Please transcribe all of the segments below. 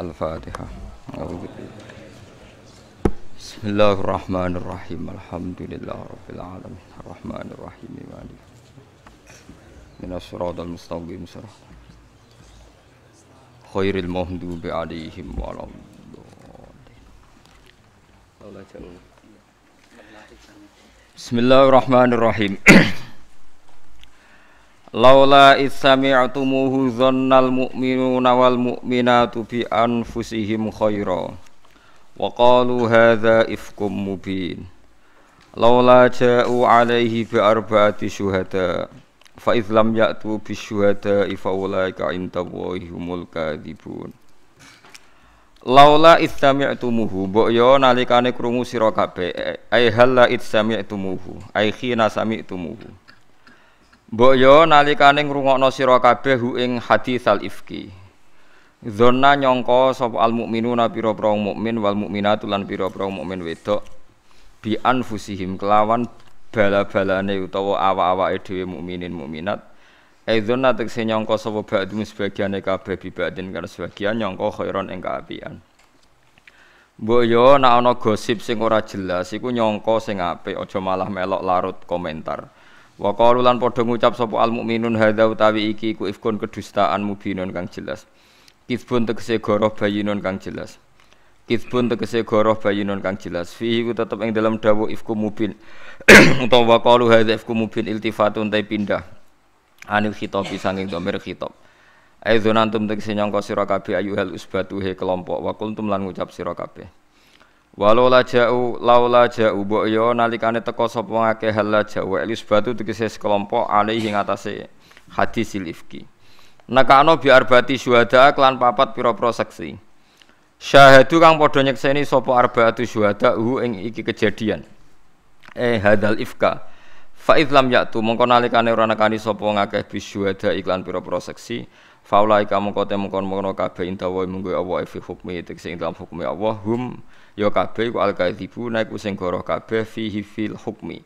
الفاتحة بسم الله الرحمن الرحيم الحمد لله رب العالمين الرحمن الرحيم مالك من الصراط المستقيم صراط خير المهدوب عليهم وعلى الله بسم الله الرحمن الرحيم Laula isami'tumuhu dhannal mu'minuna wal mu'minatu bi anfusihim khaira wa qalu hadza ifkum mubin Laula ja'u alaihi bi arba'ati syuhada fa idh lam ya'tu bi syuhada fa ulaika indallahi humul kadibun Laula istami'tumuhu mbok yo nalikane krungu sira kabeh ai halla istami'tumuhu ai khina sami'tumuhu Mbok yo nalikane ngrungokno sira kabeh hu ing hadis al ifki. Zonna nyangka sapa al mukminuna pira-pira mukmin wal mukminatu lan pira-pira mukmin wedok bi anfusihim kelawan bala-balane utawa awak-awake dhewe mukminin mukminat. Edzona tekse nyangka sapa ba'dhum sebagiane kabeh bi ba'din kan sebagian nyangka khairon ing kaapian. Mbok yo nek ana gosip sing ora jelas iku nyangka sing apik aja malah melok larut komentar. Wa qalu lan padha ngucap sapa al mukminun hadza utawi iki ku ifkun kedustaan mubinun kang jelas. Kizbun tegese goroh bayinun kang jelas. Kizbun tegese goroh bayinun kang jelas. Fihi ku tetep ing dalam dawuh ifku mubin. Utawa qalu hadza ifku mubin iltifatun ta pindah. Anil khitabi sanging dhamir khitab. Aizun antum tegese nyangka sira kabeh ayuhal usbatuhe kelompok wa kuntum lan ngucap sira kabeh. Walau la ja'u la ja'u bo yo nalikane teko sapa ngake la ja'u elis batu tegese sekelompok ing atase hadis ilifki. Nakano bi arbati syuhada klan papat pira-pira saksi. Syahadu kang padha nyekseni sapa arba'atu syuhada hu ing iki kejadian. Eh hadal ifka. Fa lam ya'tu mongko nalikane ora nekani sapa ngakeh bi syuhada iklan pira-pira saksi. Faulai kamu kote mengkon mengkono kabeh intawa munggu ya Allah fi hukmi tegese ing dalam hukmi Allah hum ya kabeh iku al-kadzibu naiku sing goroh kabeh fihi fil hukmi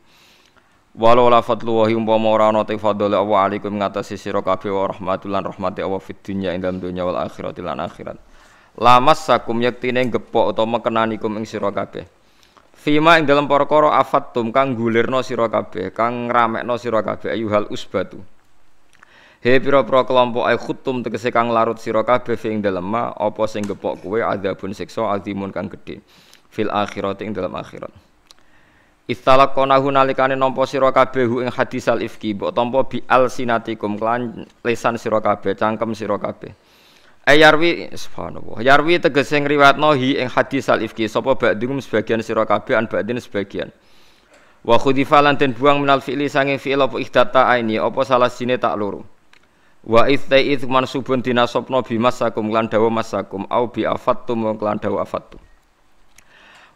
walau la fadlu wa umpama ora te fadhole Allah alaikum ngatasi sira kabeh wa rahmatulan rahmati Allah fid dunya ing dalam dunya wal akhirati lan akhirat lamas sakum yektine gepok utawa mekenanikum ing sira kabeh Fima ing dalam perkara tum kang gulirno sira kabeh, kang ngramekno sira kabeh ayuhal usbatu. He pira pro kelompok ai khutum tegese kang larut sira kabeh ing dalem ma apa sing gepok kowe adzabun siksa azimun kang gedhe fil akhirat ing dalem akhirat. Istala konahu nalikane nampa sira kabeh ing hadis al ifki mbok tampa bi al sinatikum kelan lesan sira kabeh cangkem sira kabeh. Ayarwi subhanallah. Yarwi tegese ngriwatno hi ing hadis al ifki Sopo sapa ba'dhum sebagian sira kabeh an ba'din sebagian. Wa khudifa lan den buang minal fi'li sange fi'il apa ihdata aini apa salah sine tak lurung Wa istai id mansubun dinasobno bi masakum lan masakum au bi afattum lan dawa afattum.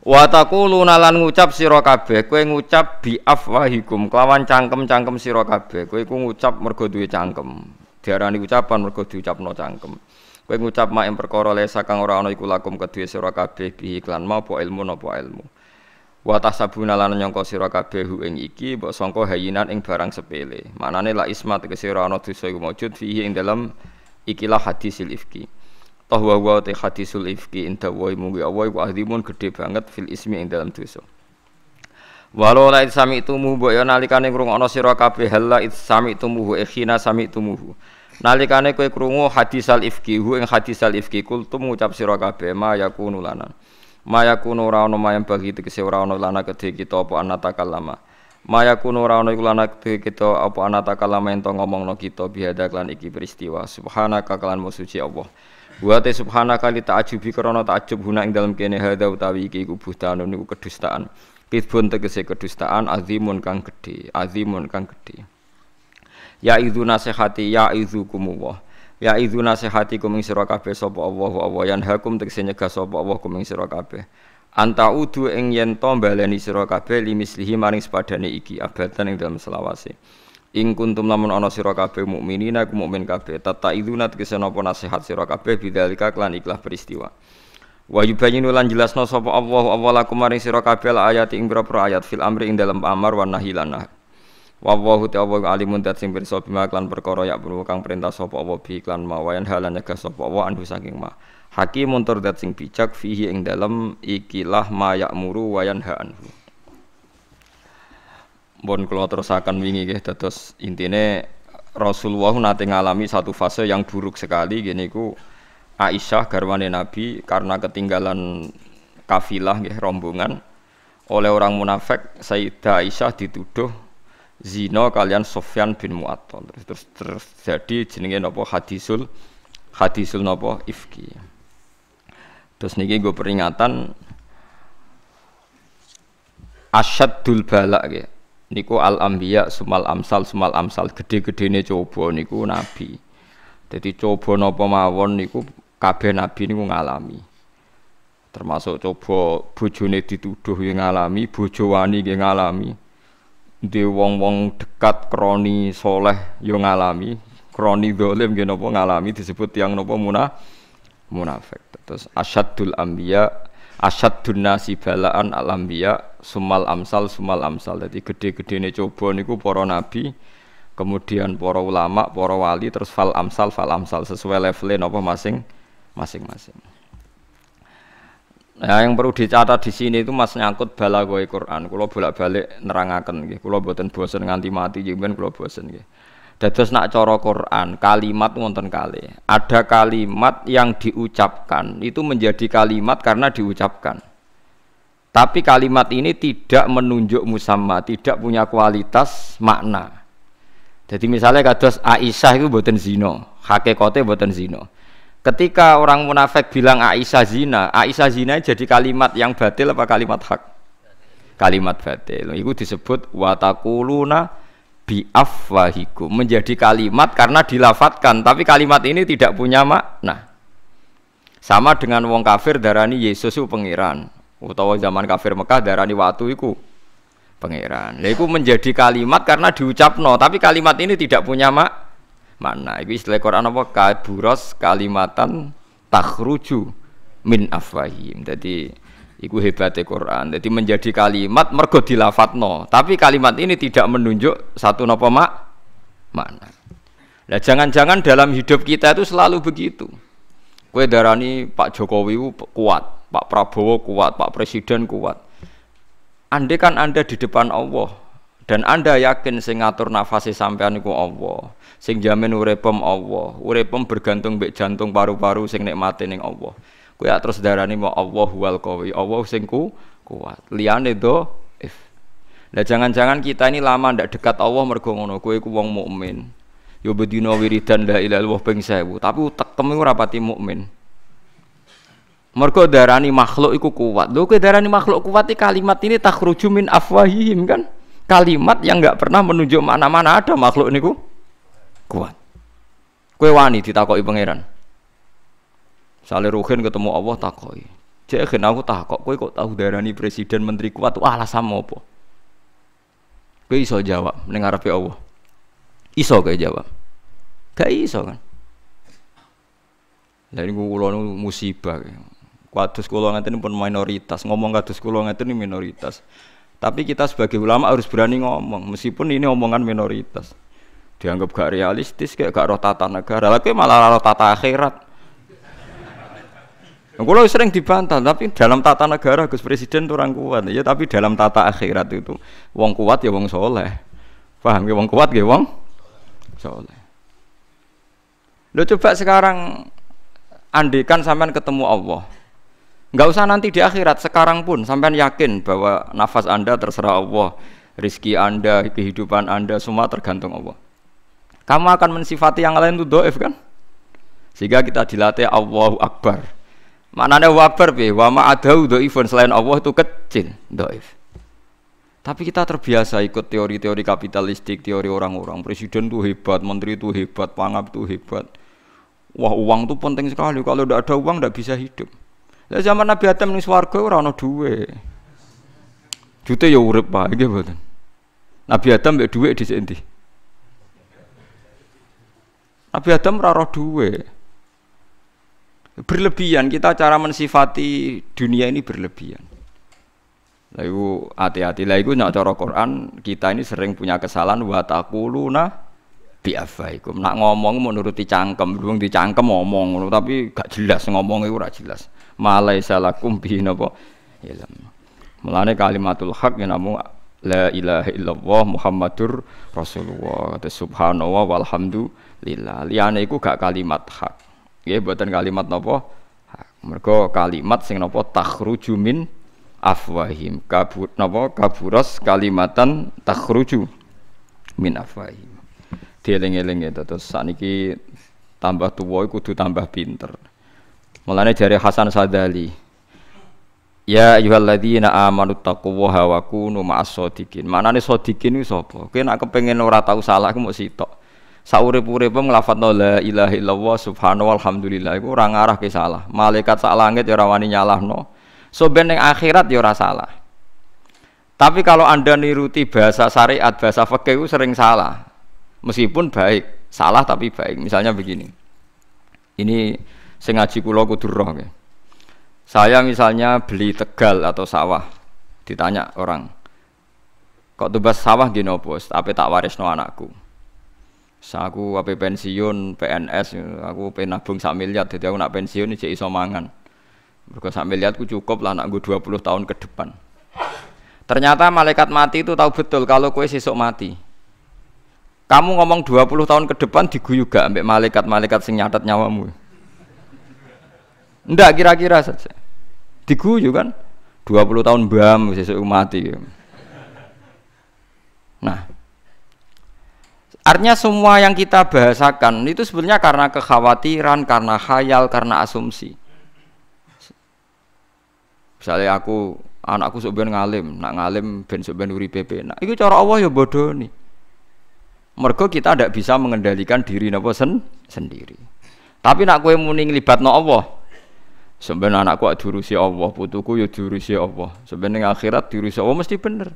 Wa taquluna lan ngucap sira kabeh kowe ngucap bi afwahikum kelawan cangkem-cangkem sira kabeh kowe iku ngucap mergo duwe cangkem. Diarani ucapan mergo diucapno cangkem. Kowe ngucap mak perkara le sakang ora ana iku lakum kedue sira kabeh bi iklan mau apa ilmu napa ilmu wa tasabuna lan nyangka sira kabeh ing iki mbok sangka hayinan ing barang sepele maknane la ismat tegese ora ana dosa iku wujud fihi ing dalem ikilah hadisil ifki toh wa wa te hadisul ifki inta ya wa mugi Allah iku azimun gedhe banget fil ismi ing dalem dosa walau la sami tumuhu mbok ya nalikane ngrungokno sira kabeh la sami tumuhu ikhina sami tumuhu nalikane kowe krungu hadisal ifki hu ing hadisal ifki kultum ngucap sira kabeh ma yakunu lanan Maya kuno ora ana mayam bagi tegese ora ana lana kedhe kita apa anatakallama. Maya kuno ora ana iku lana kedhe kita apa anatakallama ento ngomongno kita bihada klan iki peristiwa. Subhanaka klan suci Allah. Wa ta subhanaka li ta'ajubi krana ta'ajub huna ing dalem kene hadza utawi iki iku buhtanun niku kedustaan. Kidbun tegese kedustaan azimun kang gede. azimun kang gede. Ya izu nasihati ya izu idzukumullah. Ya idzu nasihatikum ing sira kabeh sapa Allah wa Allah hakum tegese nyegah sapa Allah sira kabeh. Anta udu ing yen to baleni sira kabeh limislihi maring sepadane iki abatan ing dalam selawase. Ing kuntum lamun ana sira kabeh mukminina ku mukmin kabeh tata nat kese napa nasihat sira kabeh bidzalika klan ikhlas peristiwa. Wa yubayyinu lan jelasna sapa Allah lakum maring sira kabeh ayat ing pira ayat fil amri ing dalam amar wa nahi lan te ta'ala alimun dat sing pirsa bima klan perkara yak perlu kang perintah sapa apa bi klan mawayan halan nyegah sapa wa anhu saking ma. Hakimun tur dat sing bijak fihi ing dalem ikilah ma muru wayan ha anhu. Bon kula terusaken wingi nggih dados intine Rasulullah nate ngalami satu fase yang buruk sekali gini ku Aisyah garwane Nabi karena ketinggalan kafilah nggih rombongan oleh orang munafik Sayyidah Aisyah dituduh Zino kalian Sofyan bin Mu'attal terus, terus, terjadi jenenge nopo hadisul hadisul nopo ifki terus niki gue peringatan asyadul balak ya niku al ambiya sumal amsal sumal amsal gede-gede ini coba niku nabi jadi coba nopo mawon niku kabeh nabi niku ngalami termasuk coba bojone dituduh yang ngalami bojo yang ngalami di wong-wong dekat kroni soleh yang ngalami kroni dolim yang nopo ngalami disebut yang nopo muna munafik terus asyadul ambiya asyadun nasi balaan al ambiya sumal amsal sumal amsal jadi gede-gede ini coba niku para nabi kemudian poro ulama poro wali terus fal amsal fal amsal sesuai levelnya nopo masing masing-masing Nah, yang perlu dicatat di sini itu mas nyangkut balagoi Quran. Kulo bolak-balik nerangakan gitu, Kulo buatin bosen nganti mati jemben kulo bosen gitu. Dados nak coro Quran, kalimat wonten kali. Ada kalimat yang diucapkan itu menjadi kalimat karena diucapkan. Tapi kalimat ini tidak menunjuk musamma, tidak punya kualitas makna. Jadi misalnya kados Aisyah itu buatin zino, hakikote buatin zino. Ketika orang munafik bilang Aisyah zina, Aisyah zina jadi kalimat yang batil apa kalimat hak? Kalimat batil. Itu disebut watakuluna biafwahiku menjadi kalimat karena dilafatkan tapi kalimat ini tidak punya makna sama dengan wong kafir darani Yesus itu pangeran utawa zaman kafir Mekah darani waktu itu pangeran lha iku menjadi kalimat karena diucapno tapi kalimat ini tidak punya makna mana. iku istilah Quran apa kaburos kalimatan takruju min afwahim jadi iku hebatnya Quran jadi menjadi kalimat mergo dilafatno tapi kalimat ini tidak menunjuk satu nopo mak mana nah jangan-jangan dalam hidup kita itu selalu begitu kue darani Pak Jokowi kuat Pak Prabowo kuat Pak Presiden kuat andai kan anda di depan Allah dan Anda yakin sing ngatur nafase sampean iku Allah. Sing jamin urepem Allah. urepem bergantung mbek jantung paru-paru sing nikmate ning Allah. Kuwi terus darani mau Allah wal qawi. Allah sing ku kuat. Liyane do if. Lah jangan-jangan kita ini lama ndak dekat Allah mergo ngono. Kowe ku wong mukmin. Yo ya bedino wiridan la ilaha illallah ping sewu tapi utek temu ora pati mukmin. Mergo darani makhluk iku kuat. Lho kowe darani makhluk kuat iki kalimat ini takhruju min afwahihim kan? kalimat yang nggak pernah menunjuk mana-mana ada makhluk niku kuat kue wani ditakoi pangeran Saleh Ruhin ketemu Allah takoi cek aku takok kue kok tahu darani presiden menteri kuat tuh alasan mau apa kue iso jawab mendengar apa Allah iso kue jawab gak iso kan Lah niku kula musibah. kuatus kulo ngaten pun minoritas, ngomong kuatus kulo ngaten minoritas. Tapi kita sebagai ulama harus berani ngomong, meskipun ini omongan minoritas. Dianggap gak realistis, kayak gak roh tata negara. tapi malah roh tata akhirat. Nah, Kalau sering dibantah, tapi dalam tata negara Gus Presiden itu orang kuat. Ya, tapi dalam tata akhirat itu wong kuat ya wong soleh. Paham ya wong kuat ya wong soleh. Lo coba sekarang andikan sampean ketemu Allah Enggak usah nanti di akhirat, sekarang pun sampean yakin bahwa nafas Anda terserah Allah, rizki Anda, kehidupan Anda semua tergantung Allah. Kamu akan mensifati yang lain itu doif kan? Sehingga kita dilatih Allahu Akbar. Maknanya Akbar bi, wa ma adau doifun selain Allah itu kecil, doif. Tapi kita terbiasa ikut teori-teori kapitalistik, teori orang-orang. Presiden itu hebat, menteri itu hebat, pangap itu hebat. Wah uang itu penting sekali. Kalau tidak ada uang tidak bisa hidup. Lah zaman Nabi Adam ning swarga ora ana duwe. Jute ya urip Pak, nggih mboten. Nabi Adam mek dhuwit dhisik endi? Nabi Adam ora roh dhuwit. Berlebihan kita cara mensifati dunia ini berlebihan. Lah iku hati-hati lah iku nek cara Quran kita ini sering punya kesalahan wa taquluna afaikum. Nak ngomong menuruti cangkem, di dicangkem ngomong tapi gak jelas ngomongnya ora jelas malai lakum kumpi, napa ilm. Mulane kalimatul haq yen ya namung la ilaha illallah Muhammadur Rasulullah. Kata subhanallah walhamdulillah. Liyane iku gak kalimat hak. Nggih mboten kalimat napa? Hak. Mergo kalimat sing napa takhruju min afwahim. Kabur napa kaburas kalimatan takhruju min afwahim. Dieling-eling ya terus saniki tambah tuwa kudu tambah pinter. Mulane dari Hasan Sadali. Ya ayyuhalladzina amanu taquwaha wa kunu ma'as-shodiqin. Manane shodiqin ku sapa? Kowe nek kepengin ora tau salah iku mok sitok. Saurip-uripe nglafadzno la ilaha illallah subhanahu walhamdulillah iku ora ngarah ke salah. Malaikat sak langit ya ora wani nyalahno. So ben ning akhirat ya ora salah. Tapi kalau Anda niruti bahasa syariat, bahasa fikih itu sering salah. Meskipun baik, salah tapi baik. Misalnya begini. Ini sing ngaji kula kudu roh nggih. Saya misalnya beli Tegal atau sawah. Ditanya orang, "Kok tugas sawah gini apa? Tapi tak waris no anakku?" Sa aku apa pensiun, PNS, aku pengen nabung sak miliar, jadi aku nak pensiun ini iso mangan. Mergo sak aku cukup lah anakku puluh tahun ke depan. Ternyata malaikat mati itu tahu betul kalau kue sesok mati. Kamu ngomong dua puluh tahun ke depan diguyu gak ambek malaikat-malaikat sing nyawamu. Ndak kira-kira saja. Diguyu kan 20 tahun bam sesuk mati. Nah, Artinya semua yang kita bahasakan itu sebenarnya karena kekhawatiran, karena khayal, karena asumsi. Misalnya aku anakku sok ben ngalim, nak ngalim ben sok ben pp. Nah, itu cara Allah ya bodoh nih. Mergo kita tidak bisa mengendalikan diri napa sendiri. Tapi nak kue muni nglibatno Allah, Sebenarnya anakku rusia Allah, putuku ya diurusi Allah. Sebenarnya akhirat diurusi Allah mesti benar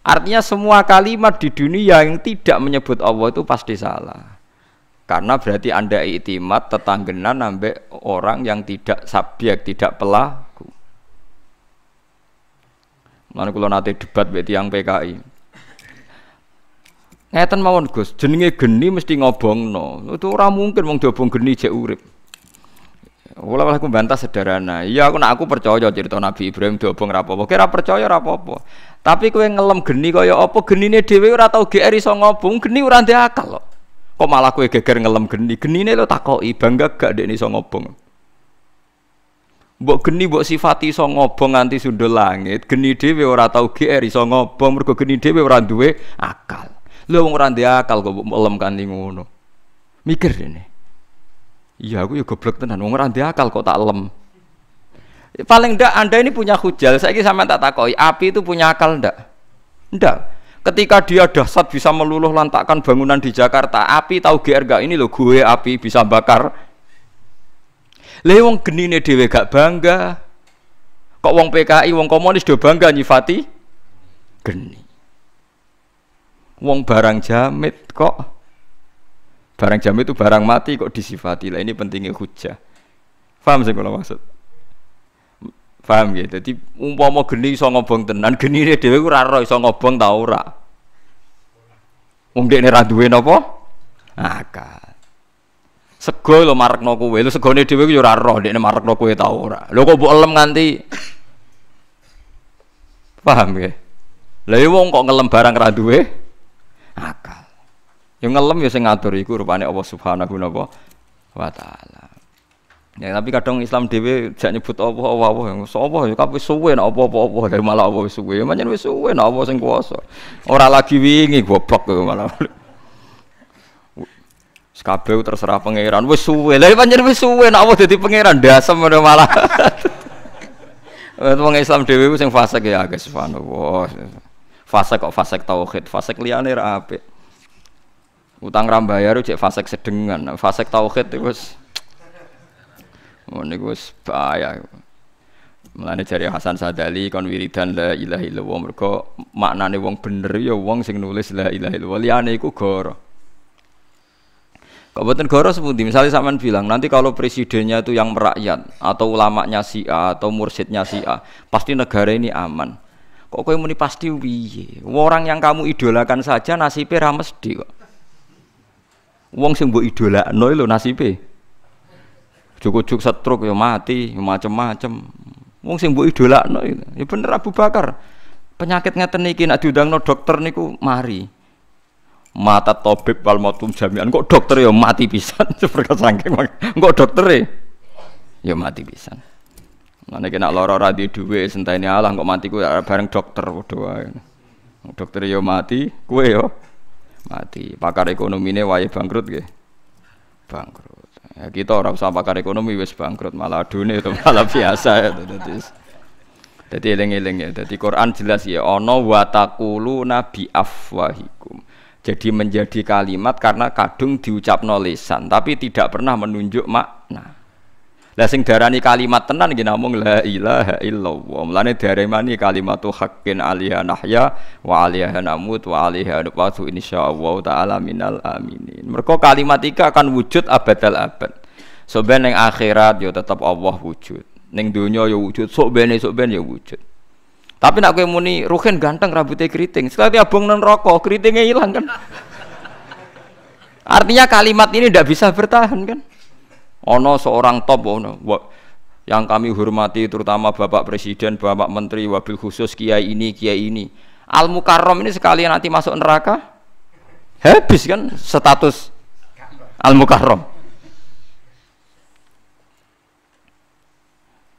Artinya semua kalimat di dunia yang tidak menyebut Allah itu pasti salah. Karena berarti Anda iktimat tetanggenan ambek orang yang tidak sabiak tidak pelaku. Mana kalau nanti debat berarti yang PKI. Ngeten mawon Gus, jenenge geni mesti no Itu orang mungkin mau diobong geni cek urip. Wala aku bantah sederhana. Iya aku nak aku percaya cerita Nabi Ibrahim diobong apa? Kira percaya apa? Tapi kowe ngelem geni kaya apa genine dhewe ora tau GR iso ngobong, geni ora ndek akal loh. Kok malah kowe geger ngelem geni. Genine lo takoki bangga gak ndek iso ngobong. Mbok geni mbok sifati iso ngobong nganti sundul langit, geni dhewe ora tau GR iso ngobong mergo geni dhewe ora duwe akal. Lho wong ora ndek akal kok mbok ngelem kanthi ngono. Mikir ini. Iya, aku juga ya goblok tenan. Wong ora akal kok tak lem. Paling ndak Anda ini punya Saya Saiki sama tak takoi, api itu punya akal ndak? Ndak. Ketika dia dahsyat bisa meluluh lantakan bangunan di Jakarta, api tahu GR gak ini loh gue api bisa bakar. Lewong genine dhewe gak bangga. Kok wong PKI, wong komunis do bangga nyifati geni. Wong barang jamit kok Barang jam itu barang mati kok disifati. Lah ini pentingnya hujah. Paham sih kalau maksud? Paham ya? Jadi umpama geni iso ngobong tenan, geni genine dia gue raro iso ngobong tau ora. nih dekne nopo duwe napa? Akal. Sego noko we, lo sego nih dia gue raro dia nih marek noko we tau ora. Lo kok mbok nganti Paham ya? Lah wong kok ngelem barang ra duwe yang ngelem ya sing ngatur iku rupane Allah Subhanahu wa taala. Ya tapi kadang Islam dhewe jak nyebut apa apa apa sapa ya kabeh suwe nek apa-apa dari ya malah apa wis suwe. Manyen ya wis suwe nek apa sing kuasa. Ora lagi wingi goblok malah. Kabeh terserah pangeran wis suwe. Lah ya pancen wis suwe nek apa dadi pangeran dasem malah. Wong Islam dhewe sing fasik ya guys subhanallah. Fasik kok fasik tauhid, fasik liyane ra apik utang rambayar cek fasek sedengan fasek tauhid itu bos, ini bos, bahaya Mulane jari Hasan Sadali kon wiridan la ilaha illallah mergo maknane wong bener ya wong sing nulis la ilaha illallah liyane iku goro. Kok boten goro sepundi? Misalnya sampean bilang nanti kalau presidennya itu yang merakyat atau ulamaknya si A atau mursidnya si A, pasti negara ini aman. Kok kowe muni pasti piye? Orang yang kamu idolakan saja nasibnya ra mesti kok. Wong sing mbok idolakno lho nasibe. Cukup-cukup setruk ya mati, ya macam-macam. macam Wong sing mbok idolakno ya bener Abu Bakar. Penyakit ngeten iki nek diundangno dokter niku mari. Mata tobib wal matum jami'an kok dokter ya mati pisan seperti saking kok dokter e? ya mati pisan. Nanti kena lara ora di duwe senteni Allah kok mati ku bareng dokter padha wae. Dokter ya mati, kue yo ya mati. Pakar ekonomi ini wae bangkrut gak? Bangkrut. Ya, kita orang usah pakar ekonomi wes bangkrut malah dunia itu malah biasa ya. Jadi, jadi eling-eling ya. Jadi Quran jelas ya. Ono watakulu nabi afwahikum. Jadi menjadi kalimat karena kadung diucap nolisan tapi tidak pernah menunjuk makna. Lah sing darani kalimat tenan nggih namung la ilaha illallah. Mulane kalimat tu hakin aliha nahya wa alaiha namut wa alaiha nabatu insyaallah taala minal aminin. Mergo kalimat iki akan wujud abadal abad. Sok ben ning akhirat yo ya tetap Allah wujud. Ning donya yo ya wujud, sok ben sok ben yo ya wujud. Tapi nak kowe muni ruhen ganteng rambutnya keriting. Sekali abung nang rokok, keritingnya hilang kan. Artinya kalimat ini tidak bisa bertahan kan? Ono seorang top ono yang kami hormati terutama Bapak Presiden, Bapak Menteri, wabil khusus kiai ini, kiai ini. Al Mukarrom ini sekalian nanti masuk neraka habis kan status Al Mukarrom.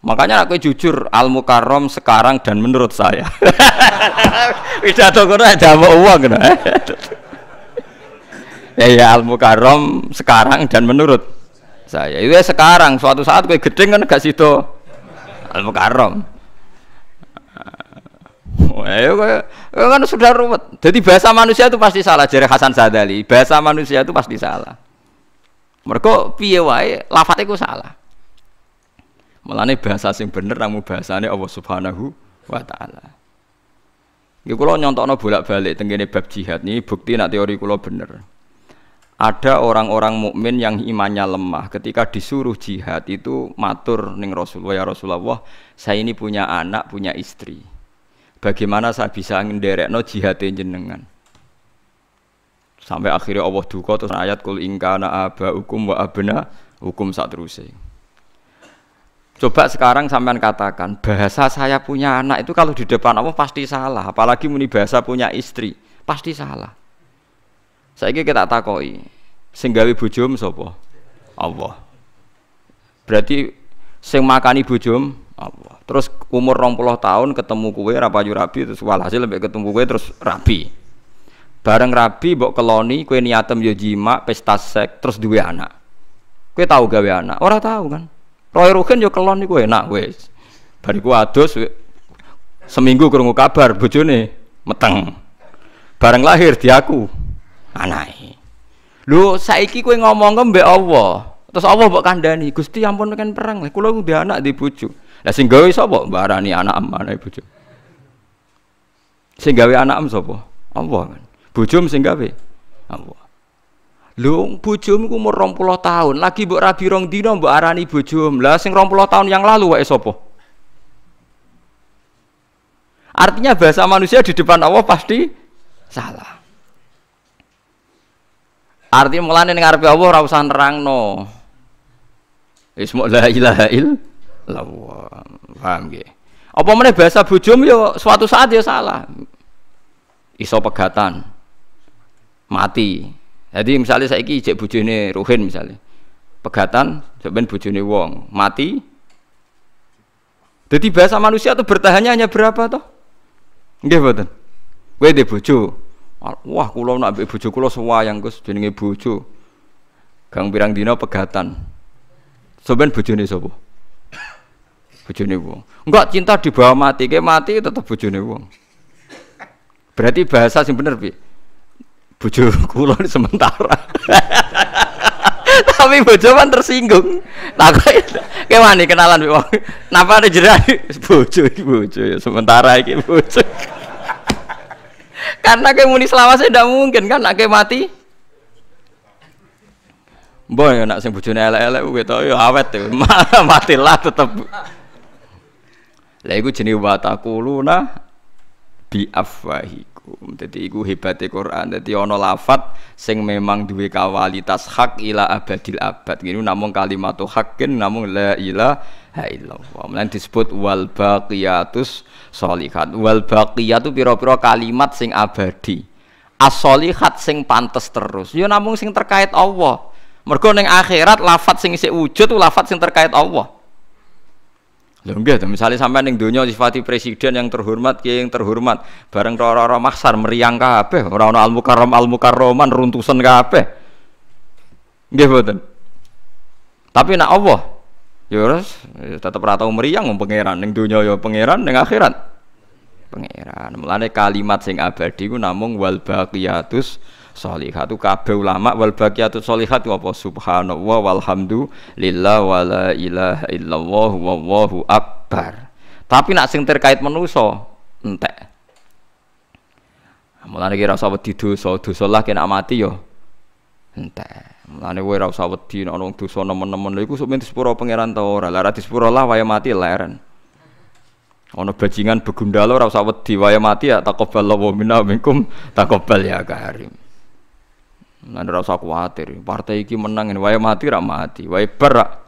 Makanya aku jujur Al Mukarrom sekarang dan menurut saya. Pidato kono ada mau uang Ya ya Al Mukarrom sekarang dan menurut saya itu iya, sekarang suatu saat gue gede kan gak situ al mukarram eh, Ayo iya, kan sudah ruwet. Jadi bahasa manusia itu pasti salah jari Hasan Sadali. Bahasa manusia itu pasti salah. Mereka piye wae lafate salah. Mulane bahasa sing bener namu bahasane Allah Subhanahu wa taala. kalau nyontok nyontokno bolak-balik tengene bab jihad nih bukti nak teori kalo bener ada orang-orang mukmin yang imannya lemah ketika disuruh jihad itu matur ning Rasulullah ya Rasulullah saya ini punya anak punya istri bagaimana saya bisa ngenderekno jihad jenengan sampai akhirnya Allah duka terus ayat kul ingkana aba hukum wa abna hukum saat terusnya coba sekarang sampean katakan bahasa saya punya anak itu kalau di depan Allah pasti salah apalagi muni bahasa punya istri pasti salah Saiki kita takoi, sing gawe bujum sapa? Allah. Berarti sing makani bujum, Allah. Terus umur 20 tahun ketemu kue ra rapi, rabi terus walhasil lebih ketemu kue terus rabi. Bareng rabi bok keloni kue niatem yo jima pesta sek terus duwe anak. Kue tahu gawe anak? Ora tahu kan. Roy Rugen yo keloni kue enak wis. Bariku adus we. seminggu kurungu kabar bujune, meteng. Bareng lahir diaku anake. Lho saiki kowe ngomong ke mbek Allah. Terus Allah mbok kandhani, Gusti ampun kan perang. Kula udah anak di bojo. Lah sing gawe sapa? Mbarani anak amane bojo. Sing gawe anak am sapa? Allah kan. Bojo sing gawe Allah. Lho bojomu ku umur 20 tahun, lagi mbok rabi rong dina mbok arani bojomu. Lah sing 20 tahun yang lalu wae sapa? Artinya bahasa manusia di depan Allah pasti salah arti mulane ning ngarepe Allah ora usah nerangno. Wis mok la ilaha illallah. Paham nggih? Apa meneh bahasa bojomu ya suatu saat ya salah. Iso pegatan. Mati. Jadi misalnya saya iki ijek bojone Ruhin misalnya. Pegatan sampean bojone wong, mati. Jadi bahasa manusia tuh bertahannya hanya berapa toh? Nggih, Gue Kowe bojo, Wah, kulo nak ambek bojo kula sewayang Gus jenenge bojo. Gang pirang dina pegatan. Soben bojone sapa? Bojone wong. Enggak cinta di bawah mati, ke mati tetep bojone wong. Berarti bahasa sing bener piye? Bojo kula sementara. tapi bojo kan tersinggung takut kewan nih kenalan wong napa ada jerah bojo bojo ya sementara iki bojo karena kayak muni selawase tidak mungkin kan, nak mati. Boy, nak sing bujune elek-elek kuwi to ya awet tuh. matilah tetep. Lah iku jenenge watakuluna bi afwahikum. Dadi iku hebate Quran. Dadi ana lafat sing memang duwe kawalitas hak ila abadil abad. Ngene namung kalimatu hakin namung la ilaha illallah. Mulane disebut wal baqiyatus solihat wal baqiyatu pira-pira kalimat sing abadi as-solihat sing pantas terus ya namung sing terkait Allah mergo ning akhirat lafat sing isih wujud lafat sing terkait Allah lho nggih misalnya sampai ning donya sifati presiden yang terhormat kiai yang terhormat bareng roro-roro maksar meriang kabeh ora ana al mukarram al mukarroman runtusan kabeh nggih boten tapi nak Allah Ya tetap rata meriang ngomong pangeran neng dunia ya pangeran neng akhirat pangeran. Mulane kalimat sing abadi ku namung wal baqiyatus sholihatu kabeh ulama wal baqiyatus sholihat apa subhanallah walhamdulillah wala ilaha illallah wallahu akbar. Tapi nak sing terkait manusa entek. Mulane kira rasa wedi dosa, dosa lah kena mati yo ya, entek. Lane kowe ora usah wedi nek ana dosa nemen-nemen lha iku sok men disepuro pangeran ta ora. Lah ora pura lah waya mati leren. Ana bajingan begundala ora usah wedi waya mati ya taqabbalallahu minna minkum taqabbal ya karim. Lan ora usah kuwatir, partai iki menang waya mati ra mati, waya bar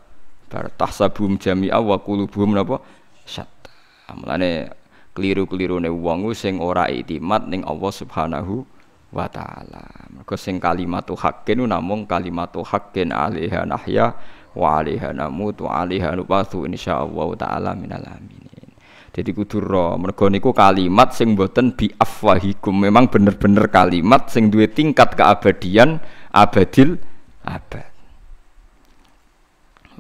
bar tahsabum jami'a wa qulubuhum napa syatta. Amlane keliru-kelirune wong sing ora iktimat ning Allah Subhanahu wa ta'ala mergo sing kalimatu haqqin namung kalimatu haqqin alaiha nahya wa alaiha namut wa alaiha nubathu insyaallah ta'ala minal aminin jadi kudu ro mergo niku kalimat sing boten bi afwahikum memang bener-bener kalimat sing duwe tingkat keabadian abadil abad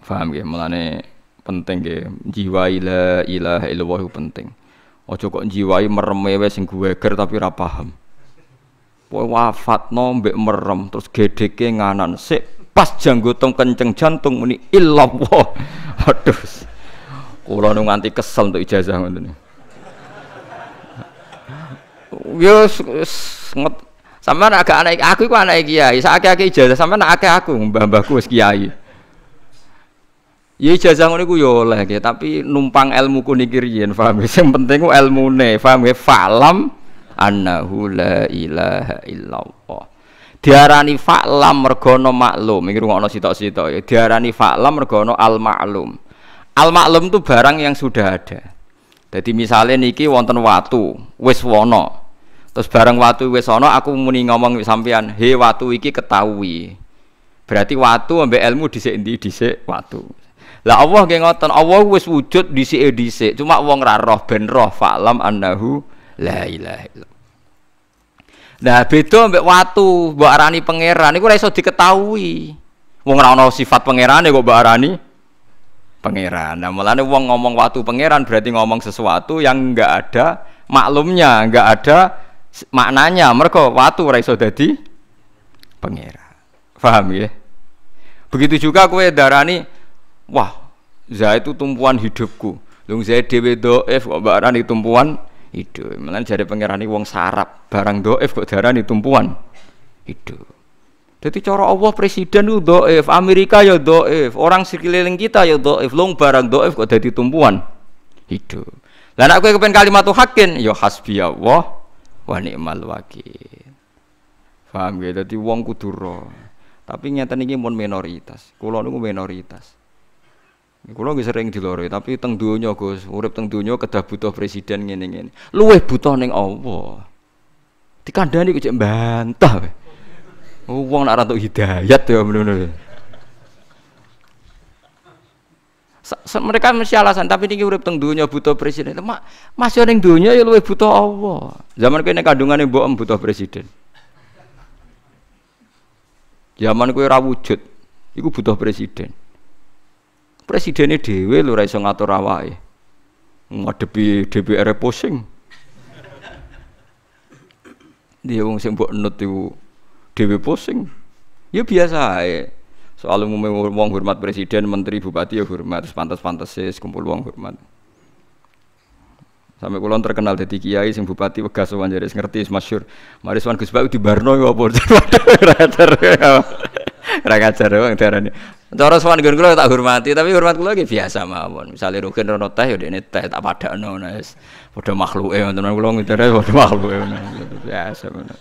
Faham ya mulane penting ya jiwa ilah ilah ilah penting ojo kok jiwai meremewe sing gue ger tapi rapaham? Wafat wafat mbek merem terus gedheke nganan sik pas janggotong kenceng jantung ini ilah, wah, Aduh. kurang nu nganti kesel untuk ijazah ini. Yus, ya, ngot anak agak anak aku itu anak kiai, sakake-ake ijazah anak akeh aku mbah-mbahku es kiai. Ya ijazah ngono iku yoleh, ya tapi numpang ilmu ku niki riyen, paham? Ya? Sing penting ku ilmune, paham ya? Falam annahu la ilaha illallah diarani fa'lam mergono maklum iki rungokno sitok-sitok ya diarani fa'lam mergono al maklum al maklum itu barang yang sudah ada jadi misalnya niki wonten watu wis wono terus barang watu wis ono aku muni ngomong sampean he watu iki ketahui berarti watu ambek ilmu dhisik ndi dhisik watu lah Allah nggih ngoten Allah wis wujud dhisik e dhisik cuma wong ra roh ben roh fa'lam annahu La ilaha illallah. Nah, beda mbek watu, mbok arani pangeran iku ora iso diketahui. Wong ora ana sifat pangerane kok mbok arani pangeran. Nah, mulane wong ngomong watu pangeran berarti ngomong sesuatu yang enggak ada maklumnya, enggak ada maknanya. Mergo watu ora iso dadi pangeran. Paham ya? Begitu juga kowe darani wah, Zaid itu tumpuan hidupku. Lung saya dhewe doef kok mbok arani tumpuan ido malah jadi pengirani wong sarap barang doef kok darah tumpuan ido jadi cara Allah presiden itu doef Amerika ya doef orang sekeliling kita ya doef long barang doef kok jadi tumpuan ido lah aku kepen kalimat tuh hakin yo ya hasbi Allah wa ni'mal wakil paham gitu jadi wong kudu tapi nyata nih pun minoritas kulo itu minoritas Kulo nggih sering diloro, tapi teng donya Gus, urip teng donya kedah butuh presiden ngene-ngene. Luweh butuh ning Allah. Dikandani kok cek bantah. Oh, wong nak rantuk hidayat ya bener-bener. mereka mesti alasan tapi niki urip teng donya butuh presiden. Mak, masih ning donya ya luweh butuh Allah. Zaman kene kandungane mbok butuh presiden. Zaman kue rawujud, wujud, iku butuh presiden presidennya dewe lu iso ngatur rawai, ngadepi DPR pusing dia wong sing buat nut itu dhewe pusing ya biasa ae soal umumnya wong hormat presiden menteri bupati ya hormat pantas pantas kumpul wong hormat sampai kulon terkenal jadi kiai sing bupati wegas sowan jadi ngerti masyur mari sowan Gus bayu di Barno ya apa Ora ngajar wong darane. Cara sowan nggon kula tak hormati, tapi hormat kula iki biasa mawon. Misale rugen rono teh ya dene teh tak padakno ngono wis. Padha makhluke wonten kula ngidare padha makhluke ngono. Biasa ngono.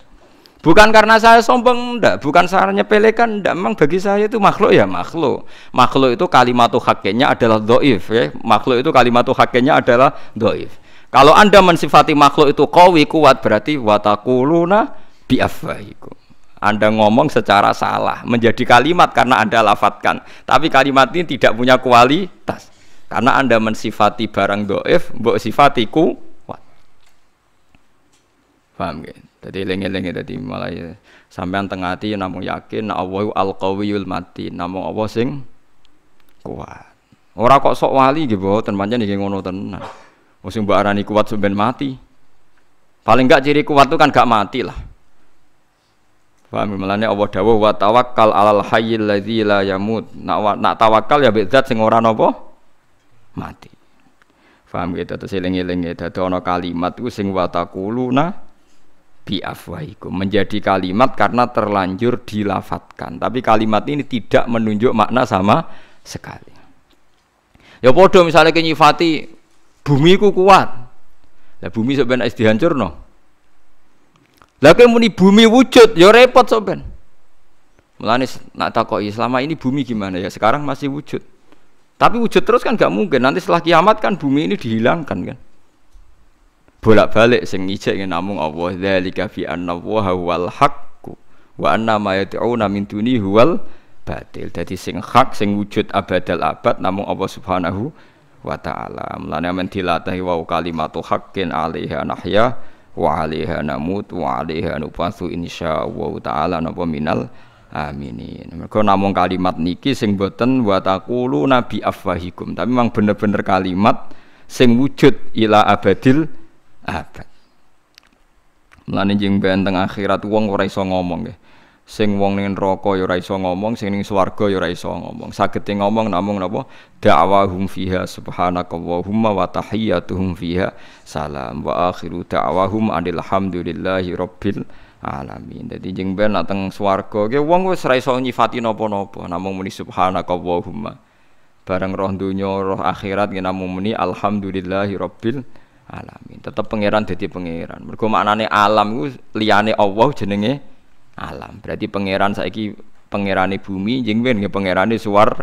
Bukan karena saya sombong, ndak. Bukan saya nyepelekan, ndak. Memang bagi saya itu makhluk ya makhluk. Makhluk itu kalimat hakikatnya adalah doif. Ya. Makhluk itu kalimat hakikatnya adalah doif. Kalau anda mensifati makhluk itu kawi kuat berarti watakuluna biafaikum. Anda ngomong secara salah menjadi kalimat karena Anda lafatkan. Tapi kalimat ini tidak punya kualitas karena Anda mensifati barang doif, mbok sifati kuat. Paham gak? Jadi lengi-lengi tadi malah sampai sampean tengah hati namung yakin Allahu al-qawiyul mati, namu Allah sing kuat. Orang kok sok wali gitu, mboten nih ngono tenan. musim baharani arani kuat sebenar mati. Paling enggak ciri kuat itu kan gak mati lah. Paham melane Allah dawuh wa tawakkal alal hayyil ladzi la yamut. Nak nak tawakal ya mbek zat sing ora napa mati. Paham gitu terus eling-elinge dadi ana kalimat ku sing wa taquluna bi afwaikum. Menjadi kalimat karena terlanjur dilafatkan. Tapi kalimat ini tidak menunjuk makna sama sekali. Ya podo misalnya kenyifati bumi ku kuat. Lah bumi sebenarnya dihancurno. Lah kowe muni bumi wujud, ya repot sok Mulane nak takoki selama ini bumi gimana ya? Sekarang masih wujud. Tapi wujud terus kan gak mungkin. Nanti setelah kiamat kan bumi ini dihilangkan kan. Bolak-balik sing ijek yen ya namung Allah dzalika fi anna Allah wal haqq wa anna ma yad'una min duni huwal batil. Jadi sing hak sing wujud abadal abad namung Allah Subhanahu wa ta'ala. Mulane men dilatih wa kalimatu haqqin alaiha nahya wa alaiha namut wa alaiha nufasu allah taala napa minal aminin. Mergo namung kalimat niki sing boten wa taqulu nabi afwahikum, tapi memang bener-bener kalimat sing wujud ila abadil abad. Mulane jeng benteng akhirat wong ora iso ngomong nggih sing wong ning neraka ya ora iso ngomong sing ning swarga ya ora iso ngomong saged ngomong namung napa da'wahum fiha subhanakallahumma wa tahiyyatuhum fiha salam wa akhiru da'wahum anil hamdulillahi rabbil alamin dadi jeng ben nak teng swarga ki wong wis ora iso nyifati napa-napa namung muni subhanakallahumma bareng roh dunia roh akhirat ki namung muni alhamdulillahi rabbil alamin tetep pangeran dadi pangeran mergo maknane alam ku liyane Allah jenenge alam. Berarti pangeran saiki pangerane bumi jeng ben nggih pangerane suwar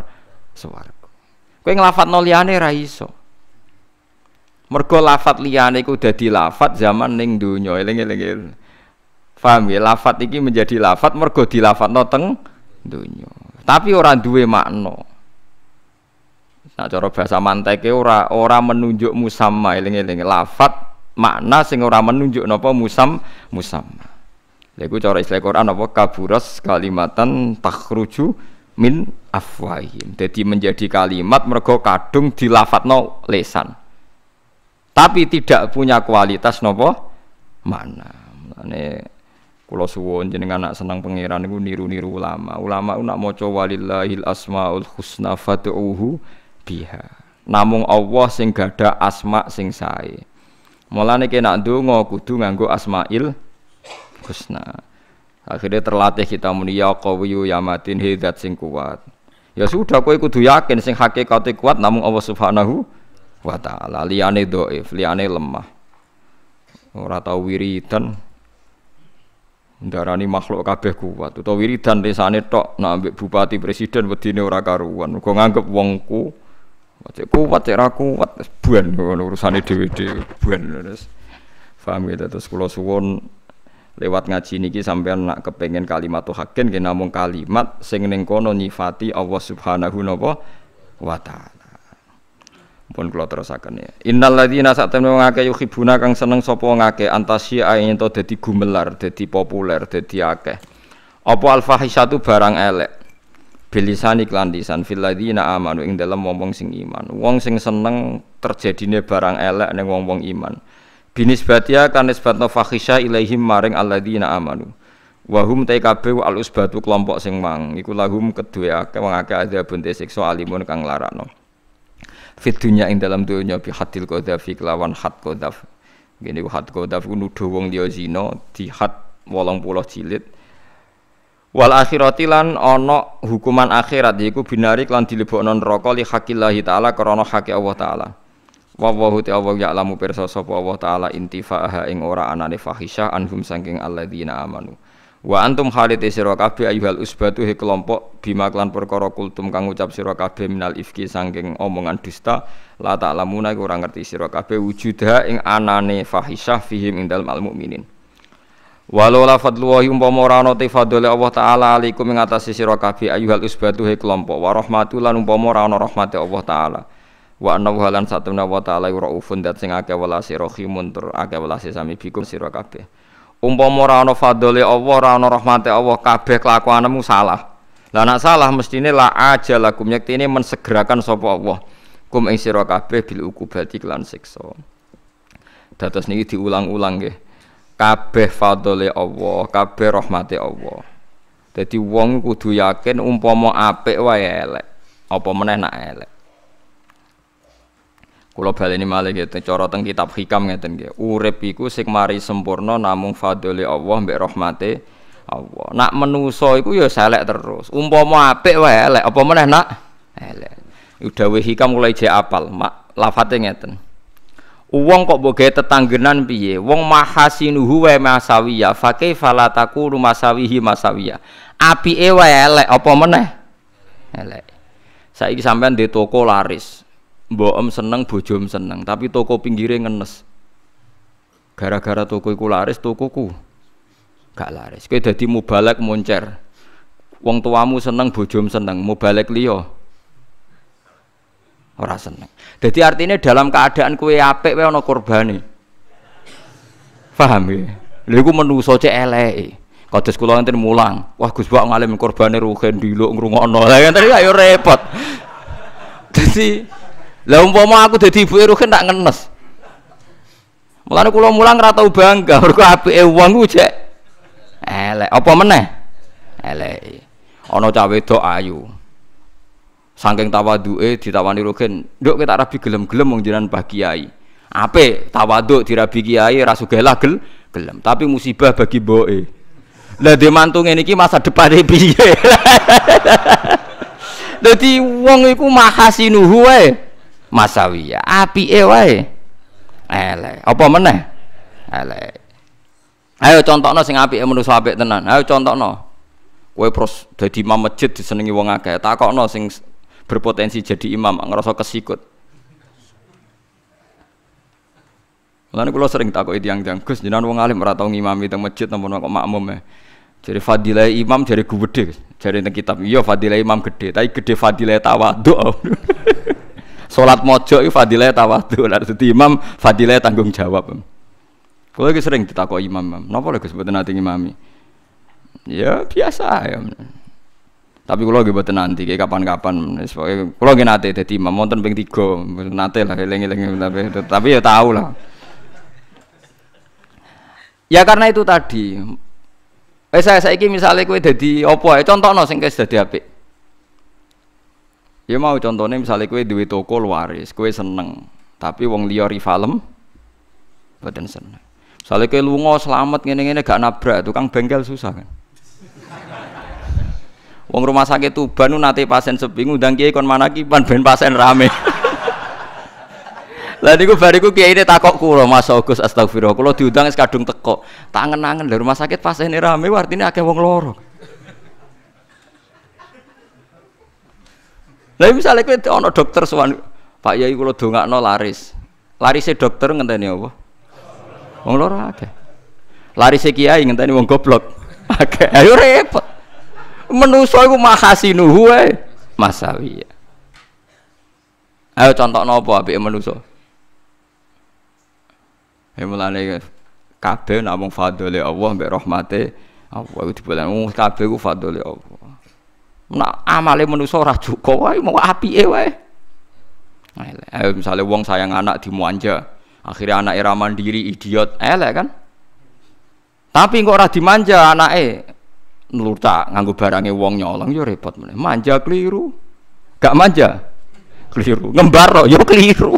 swarga. Kowe nglafatno liyane ra iso. Mergo lafat liyane iku dadi lafat zaman ning donya eling-eling. Paham ya lafat iki menjadi lafat mergo dilafatno teng donya. Tapi ora duwe makna. Nah cara bahasa manteke ora ora menunjuk musamma eling-eling lafat makna sing ora menunjuk napa musam musamma lagu cara istilah Quran apa kaburas kalimatan takruju min afwahim. Jadi menjadi kalimat mergo kadung dilafatno lesan. Tapi tidak punya kualitas nopo mana. Ini kulo suwon jenengan anak senang pangeran niku niru-niru ulama. Ulama nak maca walillahil asmaul husna fatuuhu biha. Namung Allah sing gada asma sing sae. Mulane kena ndonga kudu nganggo asmail husna. Akhirnya terlatih kita muni ya qawiyu ya matin hidat sing kuat. Ya sudah kowe kudu yakin sing hakikate kuat namung Allah Subhanahu wa taala. Liyane dhaif, liyane lemah. Ora tau wiridan ndarani makhluk kabeh kuat. Utawa wiridan desane tok nak ambek bupati presiden wedine ora karuan. Muga nganggep wongku Cek kuat, cek kuat, buan, urusan dhewe-dhewe, buan, terus, paham gitu, terus kulo suwon, lewat ngaji niki sampean nak kepengen kalimat tuh hakin nggih namung kalimat sing ning kono nyifati Allah Subhanahu wa taala. Pun kula terusaken ya. Innal ladzina satamna ngake yuhibuna kang seneng sapa ngake antasi ayen to dadi gumelar, dadi populer, dadi akeh. Apa al fahisatu barang elek. Bilisani sani lisan fil ladzina amanu ing dalem wong-wong sing iman. Wong sing seneng terjadine barang elek ning wong-wong iman binisbatia kan nisbatna fakisha ilaihim maring alladzina amanu wahum TKB al usbatu kelompok sing mang iku lahum kedue akeh wong akeh adzabun siksa alimun kang larakno fit dunya ing dalam dunya bi hadil lawan kelawan had qadhaf ngene had ku nuduh wong liya zina di had 80 jilid wal akhirati lan ana hukuman akhirat yaiku binari lan dilebokno neraka li hakillahi taala korono hake Allah taala Wallahu ta Allah ya'lamu pirsa sapa Allah taala intifa'aha ing ora anane fahisyah anhum saking alladzina amanu. Wa antum khalid sira kabeh ayyuhal usbatu he kelompok bima klan perkara kultum kang ucap sira kabeh minal ifki saking omongan dusta la ta'lamuna ta ora ngerti sira kabeh wujudha ing anane fahisyah fihim ing dalem al mukminin. Walau la fadluwahi umpama ora ana te fadhole Allah taala alaikum ing atase sira kabeh usbatu he kelompok wa rahmatulan umpama ora ana rahmate Allah taala wa anna halan satamna wa ta'ala ufun dat sing akeh welase rohimun tur akeh welase sami bikum sira kabeh umpama ora ana Allah rana ana Allah kabeh kelakuanmu salah lah nak salah mestine la aja lakum ini mensegerakan sapa Allah kum ing sira kabeh bil ukubati kelan sikso dados niki diulang-ulang nggih kabeh fadhole Allah kabeh rahmate Allah dadi wong kudu yakin umpama apik wae elek apa meneh nak elek bali ini malah gitu, cara teng kitab hikam ngeten gitu. Urepiku iku sempurna namung fadli Allah mbek rahmati Allah. Nak menuso iku ya selek terus. mau ape wa elek, apa meneh nak? Elek. Udawe hikam mulai je apal, mak lafate ngeten. Uwong kok mbok tetanggenan piye? Wong mahasinuhu wa masawiya, fakai falataku rumah sawihi masawihi masawiya. Ewa ya? elek, apa meneh? Elek. Saiki sampean di toko laris, om seneng bojom seneng tapi toko pinggire ngenes gara-gara toko iku laris toko ku gak laris kowe dadi mubalek moncer wong tuamu seneng bojom seneng mubalek liya ora seneng jadi artinya dalam keadaan kue apik wae ana kurbane paham ya lha iku menungso cek eleke Kados kula enten mulang. Wah Gus Bak ngalim kurbane ruhen diluk ngrungokno. Lah kan tadi ayo repot. Dadi lah umpama aku dadi ibuke Ruhin tak ngenes. Mulane kula mulang ora tau bangga, mergo apike wong ku jek elek. Apa meneh? Elek. Ana cah wedok ayu. Saking tawaduke ditawani Ruhin, "Nduk kita rabi gelem-gelem wong jenengan Pak Kiai." Ape tawaduk dirabi Kiai ra sugelah gel gelem, tapi musibah bagi mboke. Lah dhe mantung niki masa depane piye? Dadi wong iku mahasinuhu wae masawiya api ewai ele apa meneh ele ayo contoh no sing e menu apik tenan ayo contoh no kue pros jadi imam masjid disenengi wong akeh no sing berpotensi jadi imam ngerasa kesikut Mulane kula sering takoki yang yang Gus jenengan wong alim ora tau ngimami teng masjid napa kok makmum ya. E? Jadi fadilah imam jadi gede, jadi teng kitab. Iya fadilah imam gede, tapi gede fadilah tawadhu. sholat mojo itu fadilah tawadu lalu di imam fadilah tanggung jawab. Kalau lagi sering ditakut imam, kenapa lagi Gus nanti imami? Ya biasa ya. Tapi kalau lagi buat nanti kayak kapan-kapan Kalau lagi nanti jadi imam mau ping tiga. Nanti lah lengi-lengi, tapi tapi ya tahu lah. Ya karena itu tadi. Eh saya ini misalnya kowe jadi apa ya no sing wis dadi apik. Ya mau contohnya misalnya kue duit toko waris, kue seneng, tapi wong liya rivalem badan seneng. Misalnya kue lunga selamat ngene-ngene gak nabrak, tukang bengkel susah kan. Wong rumah sakit tuh banu nate pasien sepi ngundang kiai kon kipan, ben pasien rame. Lalu niku bariku kiai ini takok kulo, Mas Agus astagfirullah. kulo diundang es kadung teko. tangan angen dari rumah sakit pasien rame artinya akeh wong lorong. Lah misalnya kowe ono dokter sowan, Pak Yai kula dongakno laris. Larise dokter ngenteni apa? Wong loro akeh. Larise kiai ngenteni wong goblok. Akeh. Ayo repot. Menuso iku mahasinuhu wae. Masawi. Ya. Ayo contohno apa apik menuso? Ya mulane kabeh nak mung fadhole Allah mbek rahmate Allah iku dibolan. Wong kabeh ku fadhole Allah. Nak amale manusia ora cukup wae mau api wae. Eh, misalnya wong sayang anak di dimanja, akhirnya anak era mandiri idiot, elek kan? Tapi kok ora dimanja anak e nurta nganggo barangnya wong nyolong yo repot meneh. Manja keliru. Gak manja keliru. Ngembar yo keliru.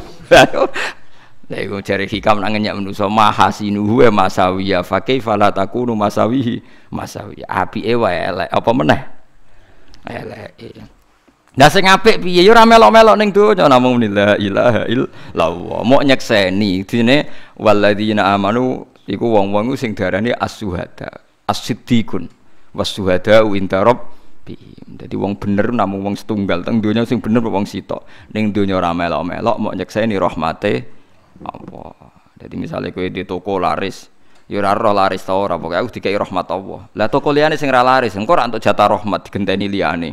Lha iku cari hikam nang nyak mahasi mahasinuhu masawiya fa kaifa la takunu masawihi masawiya. api wae elek apa meneh? eleke. Lah sing apik piye yo ora melok-melok ning donya namung la ilaha illallah. Mok nyekseni dene walladzina amanu iku wong-wong sing darani as-suhada, as-siddiqun was-suhada inda rabbihim. Dadi wong bener namung wong setunggal teng donya sing bener wong sitok. Ning donya ora melok-melok mok nyekseni rahmate apa. Jadi misalnya kue di toko laris, Ya roh laris ta ora pokoke aku dikai rahmat Allah. Lah toko liyane sing ora laris, engko ora entuk jatah rahmat digenteni liyane.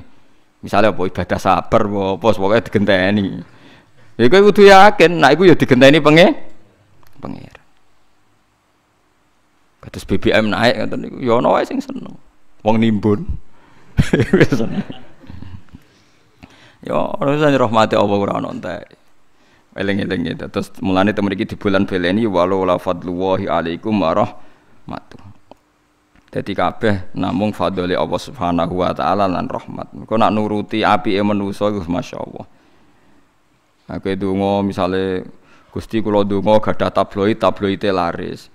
Misalnya apa ibadah sabar apa pokoke digenteni. Ya iku kowe kudu yakin nek iku ya digenteni penge pengen. Kados BBM naik ngoten niku ya ana wae sing seneng. Wong nimbun. Yo, ya ya, ora usah rahmate Allah ora nontai eling-eling itu. Terus mulane temen iki di bulan beleni walau la fadlullahi alaikum matu. Dadi kabeh namung fadli Allah Subhanahu wa taala lan rahmat. Engko nak nuruti apike manusa iku masyaallah. Aku ngomong e misalnya Gusti dongo gak ada tabloid, tabloid laris.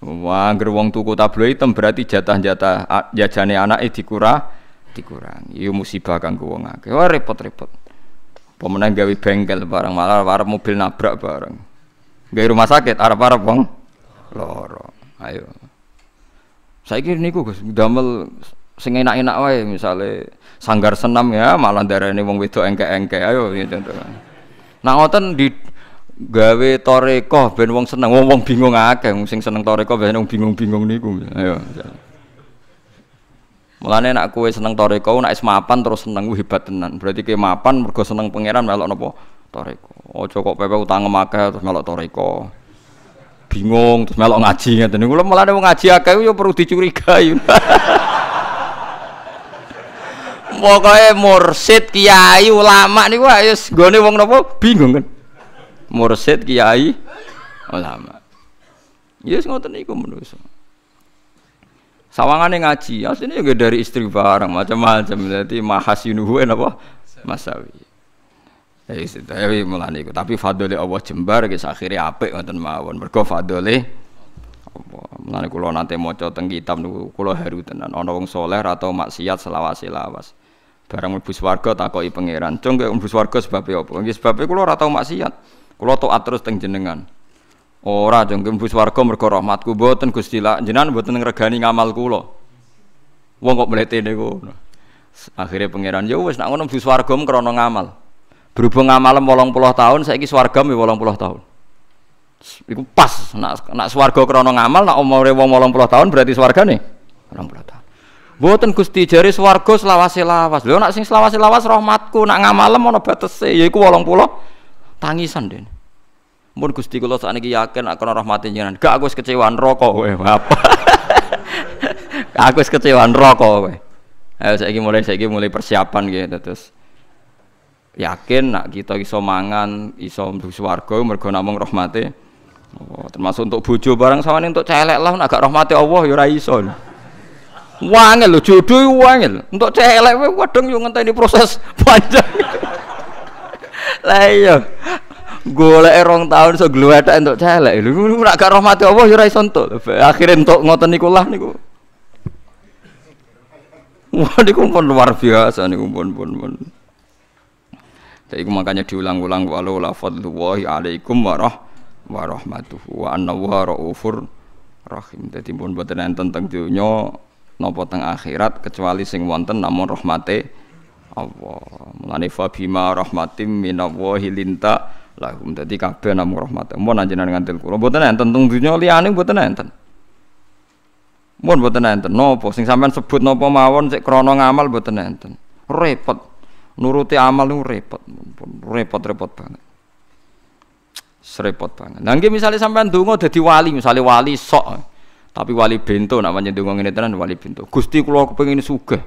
Wah, gerwong tuku tabloid tem berarti jatah-jatah jajane itu dikurang, dikurang. Iya musibah kang gerwong, akeh. Wah repot-repot pemenang gawe bengkel bareng malah arep mobil nabrak bareng, gawe rumah sakit arah arep bang, loro ayo saya kira niku Gus damel sing enak-enak wae misalnya sanggar senam ya malah ini wong wedok engke-engke ayo gitu nah ngoten di gawe toreko ben wong seneng wong, wong bingung akeh sing seneng toreko ben wong bingung-bingung niku ayo misalnya. Mulane nak kue seneng toreko, nak es mapan terus seneng wih hebat tenan. Berarti ke mapan mergo seneng pangeran melok nopo toreko. Oh cocok pepe utang makai terus melok toreko. Bingung terus melok ngaji ngeten. Kulo malah mau ngaji akeh yo perlu dicurigai. Pokoknya mursid, kiai, ulama niku ayo gone wong nopo bingung kan. Mursid, kiai, ulama. Yes ngoten niku menungso. Sawangane ngaji, aslinya juga dari istri barang macam-macam. Jadi mahasinuhu apa? Masawi. tapi ya ya mulane iku. Tapi fadole Allah jembar guys akhirnya apik ngoten mawon. Mergo fadole Allah. Mulane kula nate maca kitab nunggu kula haru tenan ono wong saleh atau maksiat selawas-selawas. Barang mlebu swarga takoki pangeran, "Cung kowe mlebu sebab apa?" Nggih sebab kula ora tau maksiat. Kula taat terus teng jenengan. Ora dong kembus warga mergo rahmatku boten Gusti lak jenengan boten ngregani ngamal kula. Wong kok mlete niku. Akhire pangeran ya wis nak ngono mbus warga krana ngamal. Berhubung ngamalem 80 tahun saiki swarga mi 80 tahun. Iku pas nak nak swarga krana ngamal nak umure wong 80 tahun berarti swargane 80 tahun. Boten Gusti jari swarga selawase lawas. Lho nak sing selawase lawas rahmatku nak ngamal ana batese yaiku 80 tangisan deh. Mun Gusti kula sakniki yakin nek kena rahmat njenengan. Gak aku wis kecewa neraka kowe, apa? aku wis kecewa neraka kowe. Ayo saiki mulai saiki mulai persiapan gitu terus. Yakin nak kita iso mangan, iso mlebu swarga mergo namung rahmate Oh, termasuk untuk bojo barang sawane untuk celek lah nak gak rahmate Allah ya ora iso. Wangel lho jodoh lo Untuk celek wadang, wadeng yo ngenteni proses panjang. Lah iya golek rong tahun so gluwetek entuk celek. lu ora gak rahmati Allah ya ora iso entuk. Akhire entuk ngoten niku niku. Wah niku pun luar biasa niku pun pun pun. Jadi makanya diulang-ulang walau la fadlullahi alaikum warah warahmatuhu wa anna wa raufur rahim. Jadi pun boten enten tentang dunia nopo teng akhirat kecuali sing wonten namun rahmati. Allah. Mulane fa bima rahmatim minallahi linta lahum. Dadi kabeh namung rahmat. Mun anjenengan ngantil kula mboten enten tung dunya liyane mboten enten. Mun mboten enten napa sing sampean sebut napa mawon sik krana ngamal mboten enten. Repot. Nuruti amal niku repot. Repot-repot banget. Serepot banget. Nangge misalnya misale sampean donga dadi wali, misale wali sok. Tapi wali bento namanya pancen ini tenan wali bento. Gusti kula kepengin sugih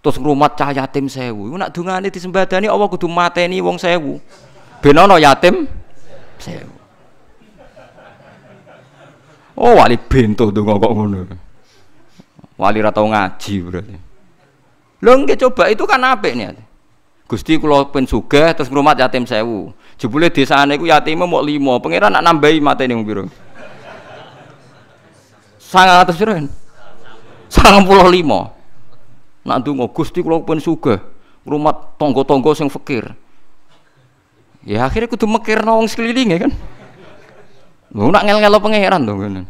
terus ngrumat cah yatim sewu. Iku nak dungane disembadani Allah kudu mateni wong sewu. Ben ana yatim sewu. Oh, wali bento donga kok ngono. Wali ra tau ngaji berarti. Lho nggih coba itu kan apik niat. Gusti kula pen sugih terus ngrumat yatim sewu. Jebule desane iku yatime mok 5. Pangeran nak nambahi matene wong pira? sangat pulau limo nak ndonga Gusti kula pun sugih rumat tangga-tangga sing fakir ya akhirnya kudu mikirno wong sekelilinge kan Mau nak ngel-ngelo pangeran to kan?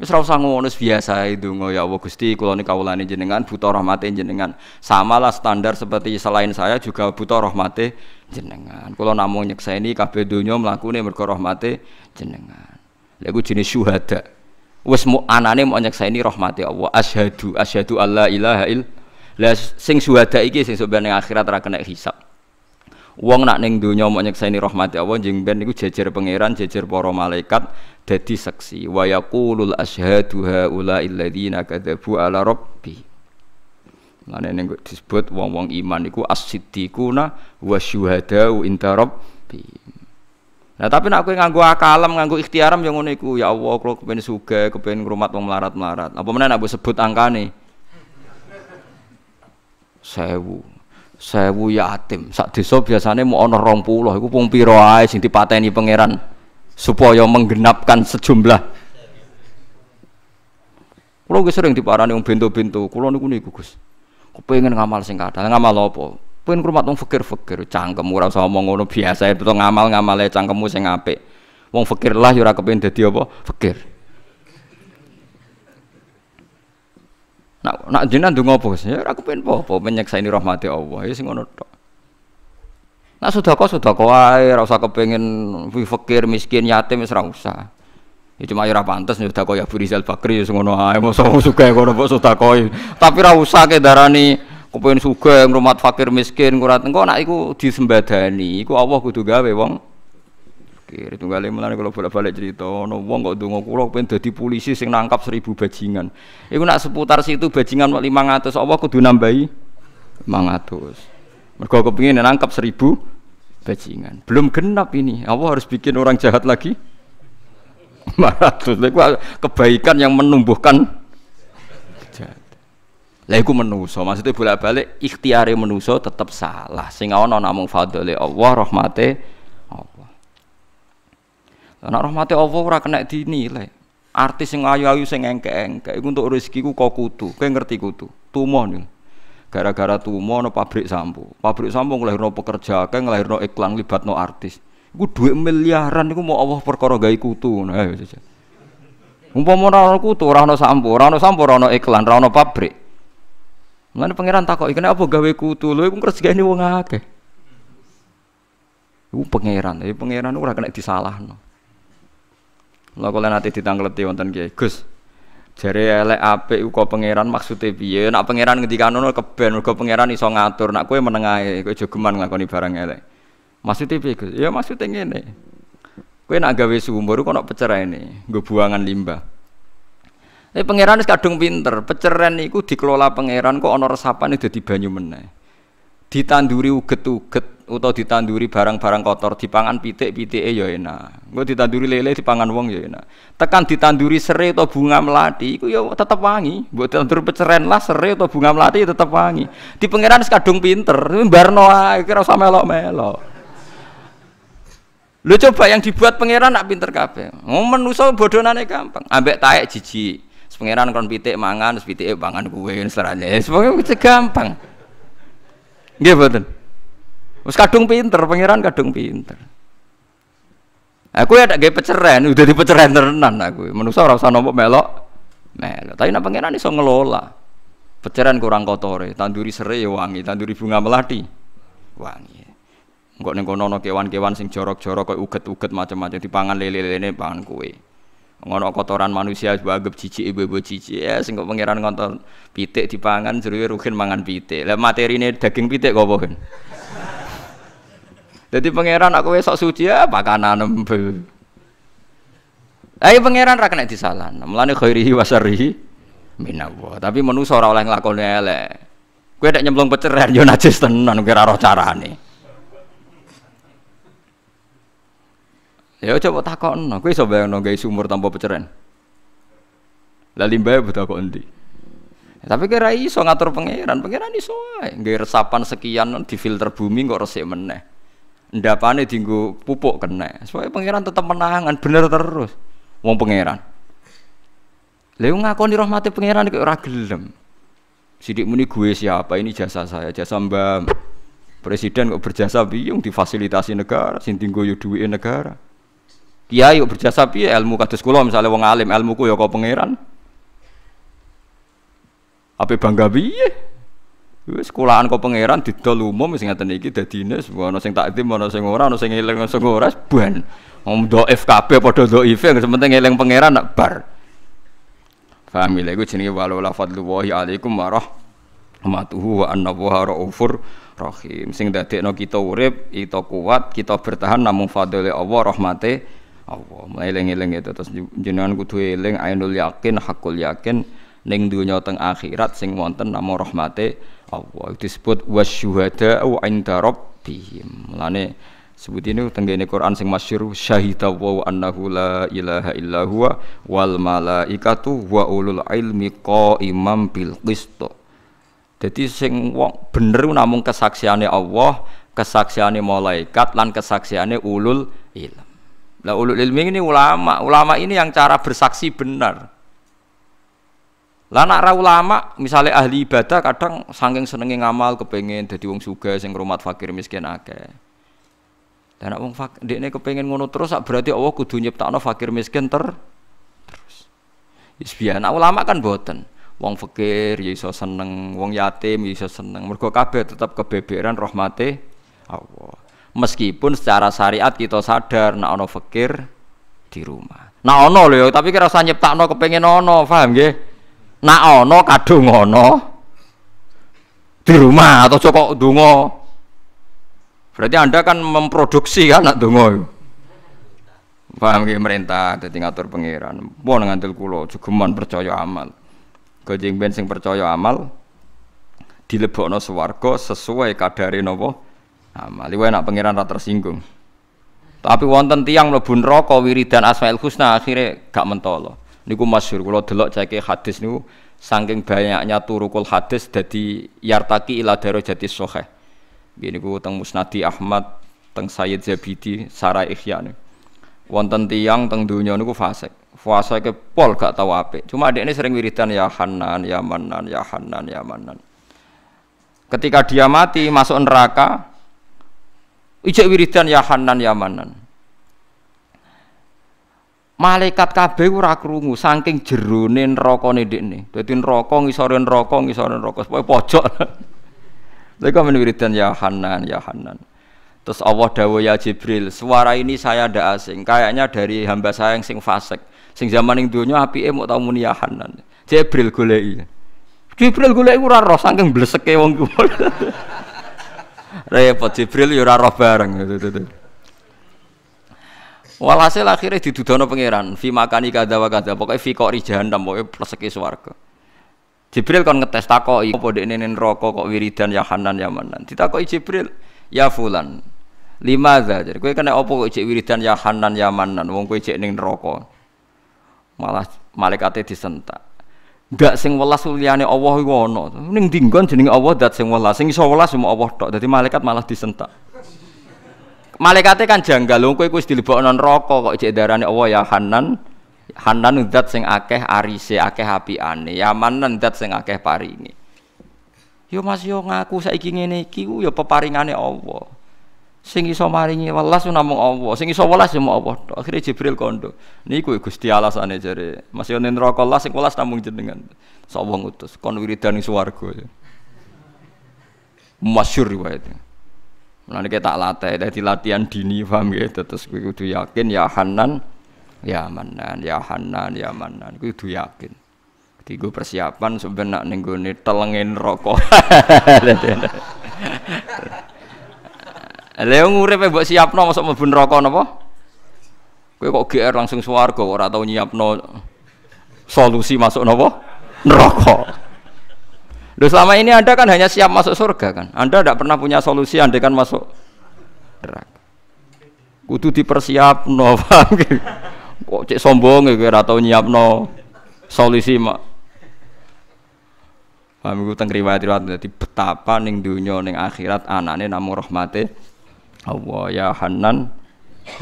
Wis ora usah ngono biasa ndonga ya Allah Gusti kula niki kawulane jenengan buta rahmate jenengan. Samalah standar seperti selain saya juga buta rahmate jenengan. Kula namung nyekseni kabeh donya mlakune mergo rahmate jenengan. Lha jenis syuhada. Wes wis anane mau nyekseni rahmati Allah asyhadu asyhadu allah ilaha il lah sing suhada iki sing sok ning akhirat ra kena hisab wong nak ning donya mau nyekseni rahmati Allah jeng ben iku jejer pangeran jejer para malaikat dadi saksi wa yaqulul asyhadu haula alladziina kadzabu ala rabbi Lane ning disebut wong-wong iman iku as-siddiquna wasyuhadau inta rabbi. Nah, tapi aku yang nganggu akalam, nganggo ikhtiaram yang ngono ya Allah, kula kepengin sugih, kepengin ngrumat wong melarat-melarat. Apa meneh nek sebut angkane? Sewu. Sewu yatim. Sak desa biasane mau ana 20, iku pung pira ae sing dipateni pangeran supaya menggenapkan sejumlah Kulo gue sering diparani yang bintu-bintu. kulo niku niku Gus. Kepengin ngamal sing kathah. Ngamal apa? Pengen kurmat wong fikir fikir, cangkem ora sama omong ngono biasa itu ngamal-ngamale cangkemmu sing apik. Wong fakir lah ya ora kepengin dadi apa? Fakir. Nak nak jinan ndonga apa? Ya ora kepengin apa-apa menyeksaini rahmate Allah. Ya sing ngono tok. Nah sudah kok sudah kok ae ora kepengen kepengin miskin yatim wis ora usah. Ya cuma ya ora sudah kok ya Burizal Bakri ya ngono ae mosok wong sugih ngono kok sudah kok. Tapi rausa ke ke darani suka yang rumah fakir miskin kurat engko nak iku disembadani iku Allah kudu gawe wong fakir lima mulane kalau bolak-balik cerita no wong kok ndonga kula pengen jadi polisi sing nangkap seribu bajingan iku nak seputar situ bajingan lima ratus. Allah kudu nambahi lima ratus. mergo kepengin nangkap seribu bajingan belum genap ini Allah harus bikin orang jahat lagi 500 kebaikan yang menumbuhkan lah iku menuso, maksudnya bolak-balik ikhtiari menuso tetap salah. Sing ana namung fadli Allah, rahmate Allah. karena rahmate Allah ora kena dinilai. Artis sing ayu-ayu sing engke-engke iku untuk rezekiku kok kutu, Kowe ngerti kutu Tumoh nih. Gara-gara tumoh no pabrik sampo. Pabrik sampo ngelahirno pekerja, kae ngelahirno iklan no artis. Iku duit miliaran iku mau Allah perkara gawe kutu. Nah, umpama ora ana kutu, ora ana sampo, ora ana sampo, ora ana iklan, ora ana pabrik. Mulane pangeran takoki apa gawe kutu? Lho iku kerjane wong akeh. Iku pangeran, ya pangeran ora kena disalahno. Lo kalau nanti ditangkleti wonten gue, Gus. Jare elek apik iku kok pangeran maksude piye? Nak pangeran ngendikanono keben mergo pangeran iso ngatur, nak kue menengah, kue jogeman nglakoni barang elek. Maksude piye, Gus? Ya maksude ngene. Kue nak gawe sumur nak pecera ini? Gue buangan limbah. Eh pangeran kadung pinter, peceren itu dikelola pangeran kok ana itu di banyu meneh. Ditanduri uget-uget atau ditanduri barang-barang kotor, dipangan pitik pitik ya enak. Engko ditanduri lele dipangan wong ya enak. Tekan ditanduri serai atau bunga melati itu ya tetep wangi. buat tandur peceren lah serai atau bunga melati tetap wangi. Di pangeran wis kadung pinter, barno ae kira usah melo. Lo Lu coba yang dibuat pangeran nak pinter kabeh. Ngomong manusa bodonane gampang, ambek taek jijik. Pengiran kon pitik mangan, terus pitike pangan kuwe serane. Semuanya wis gampang. Gak betul. Terus kadung pinter, pengiran kadung pinter. Aku ya tak gak peceren, udah di peceren tenan aku. manusia orang sana mau melok. Melok. Tapi nek pengiran so ngelola. Peceren kurang kotor, tanduri serai ya wangi, tanduri bunga melati wangi. Enggak nengko nono kewan-kewan sing jorok-jorok kau uget-uget macam-macam di pangan lele ini, pangan kue ngono kotoran manusia anggap cici ibu-ibu cici ya singgok pangeran ngonton pitik pangan jeruwe rugen mangan pitik lah materi ini daging pitik kau bohin jadi pangeran aku esok suci ya pakanan embel ayo ya, pangeran di sana disalan khairi khairihi wasarihi minallah tapi menu ora lakonnya le elek gue nyemplung peceran yo najis tenan kira roh carane Ya coba takon, aku iso bayangno gawe sumur tanpa peceren. Lah limbah e butuh kok endi? tapi kira iso ngatur pangeran, pangeran iso ae. Nggawe resapan sekian di filter bumi kok resik meneh. Ndapane dienggo pupuk kena. Supaya pangeran tetap menangan bener terus. Wong pangeran. Lha ngakoni rahmate pangeran kok ora gelem. Sidik muni gue siapa ini jasa saya, jasa Mbak. Presiden kok berjasa biung difasilitasi negara, sing tinggo yo negara. Kiai berjasa pi ilmu kados kula misalnya wong alim ilmuku ya kok pangeran. Ape bangga piye? Wis sekolahan kok pangeran didol umum sing ngaten iki dadine ana sing takdim ana sing ora ana sing eling sing ora ban. Wong FKP kabeh padha IF sing penting eling pangeran nak bar. Famile ya iku jenenge fadlu wahi alaikum matuhu wa annabuha raufur rahim. Sing dadekno kita urip, kita kuat, kita bertahan namung fadhole Allah rahmate Allah. eling eleng itu terus jenengan kudu eleng ainul yakin, hakul yakin ning dunya teng akhirat sing wonten namo rahmate Allah. Disebut wasyuhada au inda rabbihim. mlane sebut ini tenggene Quran sing masyhur syahida wa annahu la ilaha illa huwa wal malaikatu wa ulul ilmi qaimam bil qist. Jadi sing wong bener namung kesaksiane Allah, kesaksiane malaikat lan kesaksiane ulul ilmi. Lah ulul ilmi ini ulama, ulama ini yang cara bersaksi benar. Lah nak ra ulama, misalnya ahli ibadah kadang saking senengi ngamal kepengen jadi wong suga, sing ngrumat fakir miskin akeh. Dan nak wong fakir ini kepengen ngono terus sak berarti Allah kudu nyiptakno fakir miskin ter terus. Wis nah, ulama kan boten. Wong fakir ya iso seneng, wong yatim ya iso seneng. Mergo kabeh tetap kebeberan rahmate Allah meskipun secara syariat kita sadar nak ono fakir di rumah nak ono loh tapi kira nyiptak no kepengen ono paham gak? nak ono kadung ono di rumah atau cocok dungo berarti anda kan memproduksi kan nak dungo paham gak? merintah dadi ngatur pangeran pun ngantil kulo, cuman percaya amal gajing bensin percaya amal dilebokno swarga sesuai kadare napa amal iku enak pangeran ra tersinggung tapi wonten tiang mlebu neraka wiridan asmaul husna akhirnya gak mentolo niku masyhur kula delok ceke hadis niku saking banyaknya turukul hadis dadi yartaki ila darajati sahih gini ku teng Musnadi Ahmad teng Sayyid Zabidi Sarah Ikhya nih wonten tiang teng dunia niku fasik Fasik ke pol gak tahu ape. Cuma adek ini sering wiridan ya Hanan, ya Manan, ya Hanan, ya Manan. Ketika dia mati masuk neraka, Ijek wiridan ya Hanan ya Manan. Malaikat kabeh ora krungu saking jerone nih ndekne. Dadi neraka ngisore neraka ngisore neraka supaya pojok. Lha kok wiridan ya Hanan ya Hanan. Terus Allah dawuh ya Jibril, suara ini saya ndak asing, kayaknya dari hamba saya yang sing fasik. Sing zaman ing donya apike mau tau muni ya Hanan. Jibril goleki. Jibril goleki ora roh saking bleseke wong kuwi. repot Jibril yura ya roh bareng Walhasil akhirnya didudono pangeran, fi makani kada dawa kada, pokoknya fi kok dan pokoknya persekis e warga. Jibril kan ngetes takoi. apa dekne ini roko kok wiridan ya Hanan ya Manan. Ditakoki Jibril, ya fulan. aja Jadi gue kena apa kok cek wiridan ya Hanan ya Manan, wong kue cek ning rokok Malah malaikatnya e disentak gak sing welas liyane Allah iku ana. Ning dinggon jenenge Allah dat sing welas. Sing iso welas cuma Allah tok. Dadi malaikat malah disentak. Malaikate kan janggal, kowe iku wis dilebokno neraka kok cek darane Allah ya Hanan. Hanan dat sing akeh arise, akeh apiane. Ya Manan dat sing akeh paringe. Yo Mas yo ngaku saiki ngene iki ku yo peparingane Allah sing iso maringi welas namung Allah sing iso welas ya mau Allah akhirnya Jibril kondo niku ya Gusti alasane jare Mas yo neraka las sing welas namung jenengan sak wong utus kon wiridan ing swarga ya. masyhur riwayatnya Mulane tak latih, dadi latihan dini paham ya terus kuwi kudu yakin ya Hanan ya Manan ya Hanan ya Manan kuwi kudu yakin. Ketigo persiapan sebenarnya gue nih telengin rokok. Lha nguripe mbok siapno masuk mlebu neraka napa? Kowe kok GR langsung swarga ora tau nyiapno solusi masuk napa? Neraka. Loh selama ini Anda kan hanya siap masuk surga kan. Anda tidak pernah punya solusi Anda kan masuk neraka. Kudu dipersiapno, paham Kok cek sombong ya ora tau nyiapno solusi mak. Paham iku teng riwayat betapa ning dunia ning akhirat anane namung rahmate Allah ya Hanan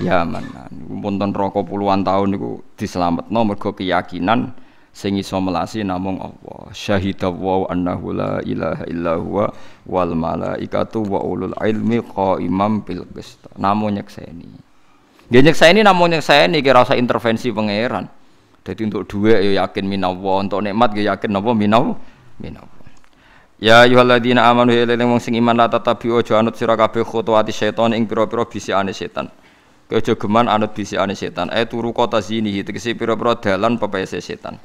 ya Manan. Wonten rokok puluhan tahun niku dislametno mergo keyakinan sing iso melasi namung Allah. Syahidallahu annahu la ilaha illa huwa wal malaikatu wa ulul ilmi qaimam bil qist. Namung nyekseni. Nggih nyekseni namung nyekseni kira rasa intervensi pangeran. Jadi untuk dua ya yakin minallah, untuk nikmat ya yakin apa minaw minallah. Ya yuhalladina amanu ya leleng wong sing iman la tatabi ojo anut sira kabeh khutuwati setan ing pira-pira ane setan. Kejo geman anut ane setan. E turu kota zinihi tegese pira-pira dalan pepese setan.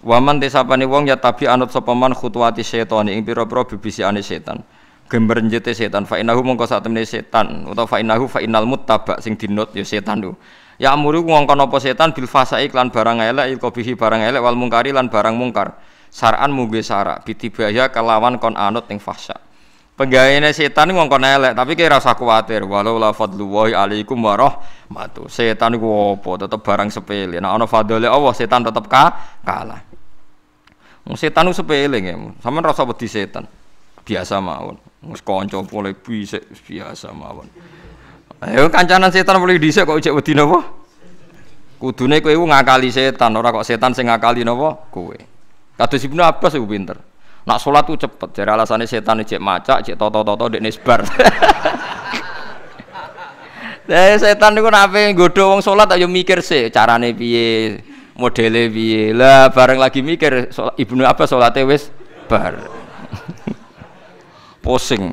Waman tesapani wong ya tabi anut sapa man khutuwati setan ing pira-pira ane setan. Gember njete setan fa innahu mongko saat temene setan utawa fa innahu fa innal muttaba sing dinut ya setan lho. Ya amuru ngongkon apa setan bil fasai iklan barang elek ilkobihi barang elek wal mungkari lan barang mungkar saran mugi sarak bitibaya kelawan kon anut ning fahsya penggaweane setan wong kon elek tapi kira rasa kuwatir walau la wa alaikum matu setan ku opo tetep barang sepele nek nah, ana fadhole Allah setan tetep ka kalah Wong setan ku sepele nggih sampean rasa wedi setan biasa mawon wis kanca boleh bisik biasa mawon ayo kancanan setan boleh dhisik kok ujek wedi napa kudune kowe ngakali setan ora kok setan sing ngakali napa kowe si Ibnu Abbas ibu pinter. Nak sholat tuh cepet, jadi alasannya setan cek macak, cek toto toto di nisbar. Dari setan itu nape godo wong sholat ayo mikir sih carane piye, modele piye. Lah bareng lagi mikir sholat, ibnu apa sholat wis bar. posing,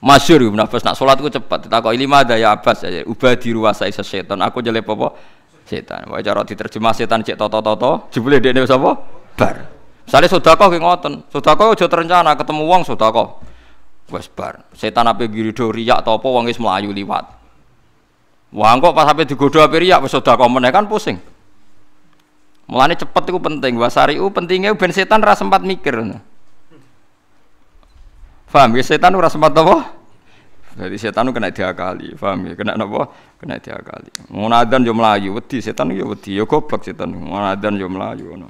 Masyur Ibnu Abbas nak sholat gue cepat. Tak kok lima ya Abbas aja. Ubah isa setan. Aku jelek popo setan. Wah cara diterjemah setan cek toto-toto, jebule dia nih apa? Bar. Misale sudah ki ngoten. kau udah terencana ketemu uang sudah kau, Wes bar. Setan ape giri riak atau apa wong is melayu liwat. Wah kok pas ape digoda apa riak wes kau menekan kan pusing. Mulane cepet itu penting. u pentingnya ben setan rasa sempat mikir. fam, ya setan ora sempat apa? Jadi setan kena diakali, paham ya? Kena apa? Kena diakali. Ngono adzan yo mlayu, wedi setan yo wedi, yo goblok setan. Ngono adzan yo mlayu ngono.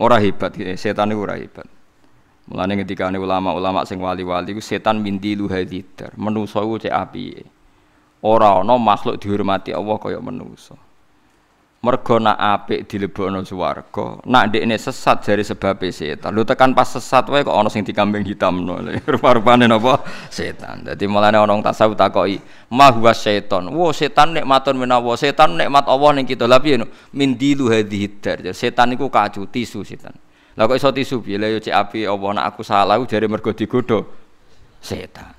Ora hebat ya, setan itu ora hebat. Mulanya ketika ulama-ulama sing wali-wali setan mindi luhadidar, menungso iku cek api. Ora ana makhluk dihormati Allah kaya menuso mergo nak apik dilebokno swarga nak ndekne sesat jari sebab setan Lu tekan pas sesat wae kok ana sing dikambing hitamno rupa-rupane napa setan dadi mulane ana wong tasawuf takoki ma setan wo setan nikmatun menawa setan nikmat Allah ning kita lha piye mindilu hadhihi dar setan iku kacu tisu setan lha kok iso tisu piye lha yo cek api apa ya nak aku salah jari mergo digodho setan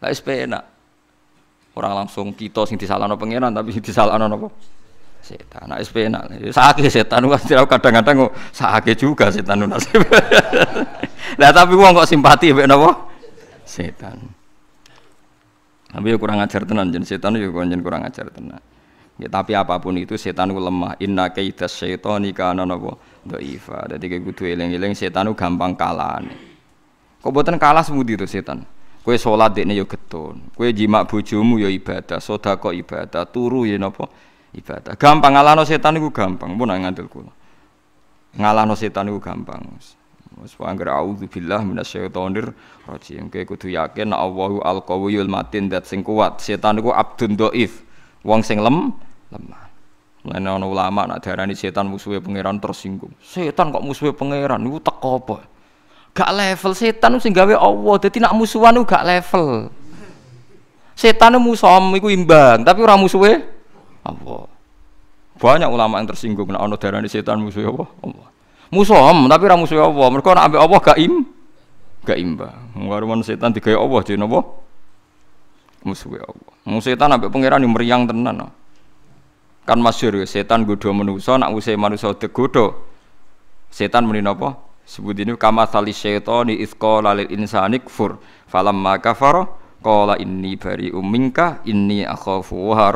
lha wis enak. orang langsung kita sing disalahno pangeran tapi disalahno napa setan nah SP enak sakit setan kadang-kadang kadang-kadang kok sakit juga setan nasib lah tapi uang kok simpati ya napa setan tapi ya kurang ajar tenan jen setan ya jen kurang ajar tenan Ya, tapi apapun itu setan ku lemah. Inna setan syaitani kana napa dhaifa. Dadi kowe gue eling-eling setan ku gampang kalah nih Kok buatan kalah semudi tuh setan. kue Kowe salat nih ya keton, kue jimak bujumu ya ibadah, sodako ibadah, turu ya nopo ibadah. Gampang ngalahno setan itu gampang, pun ngandel kula. Ngalahno setan itu gampang. Wis anggere auzubillah minasyaitonir rajim. Kowe kudu yakin Allahu al-qawiyul matin dat sing kuat. Setan iku abdun dhaif, wong sing lem lemah. Mulane ana ulama nak diarani setan musuhe pangeran tersinggung. Setan kok musuhe pangeran niku teko apa? Gak level setan sing gawe Allah. Dadi nak musuhan gak level. Setan musuh iku imbang, tapi orang musuhe Allah. Banyak ulama yang tersinggung nek ana darane setan musuh Allah. Allah. am, tapi ora musuh Allah. Mergo nek ambek Allah gak im gak imba. Ngaruman setan digawe Allah jeneng apa? Musuh Allah. Musuh setan ambek pangeran yang meriang tenan. Kan masyhur ya, setan godho manusa nek usai manusa digodho setan muni napa? Sebut ini kama tali ni isko lalil insani kfur maka faro kola ini bari umingka ini akhafu wa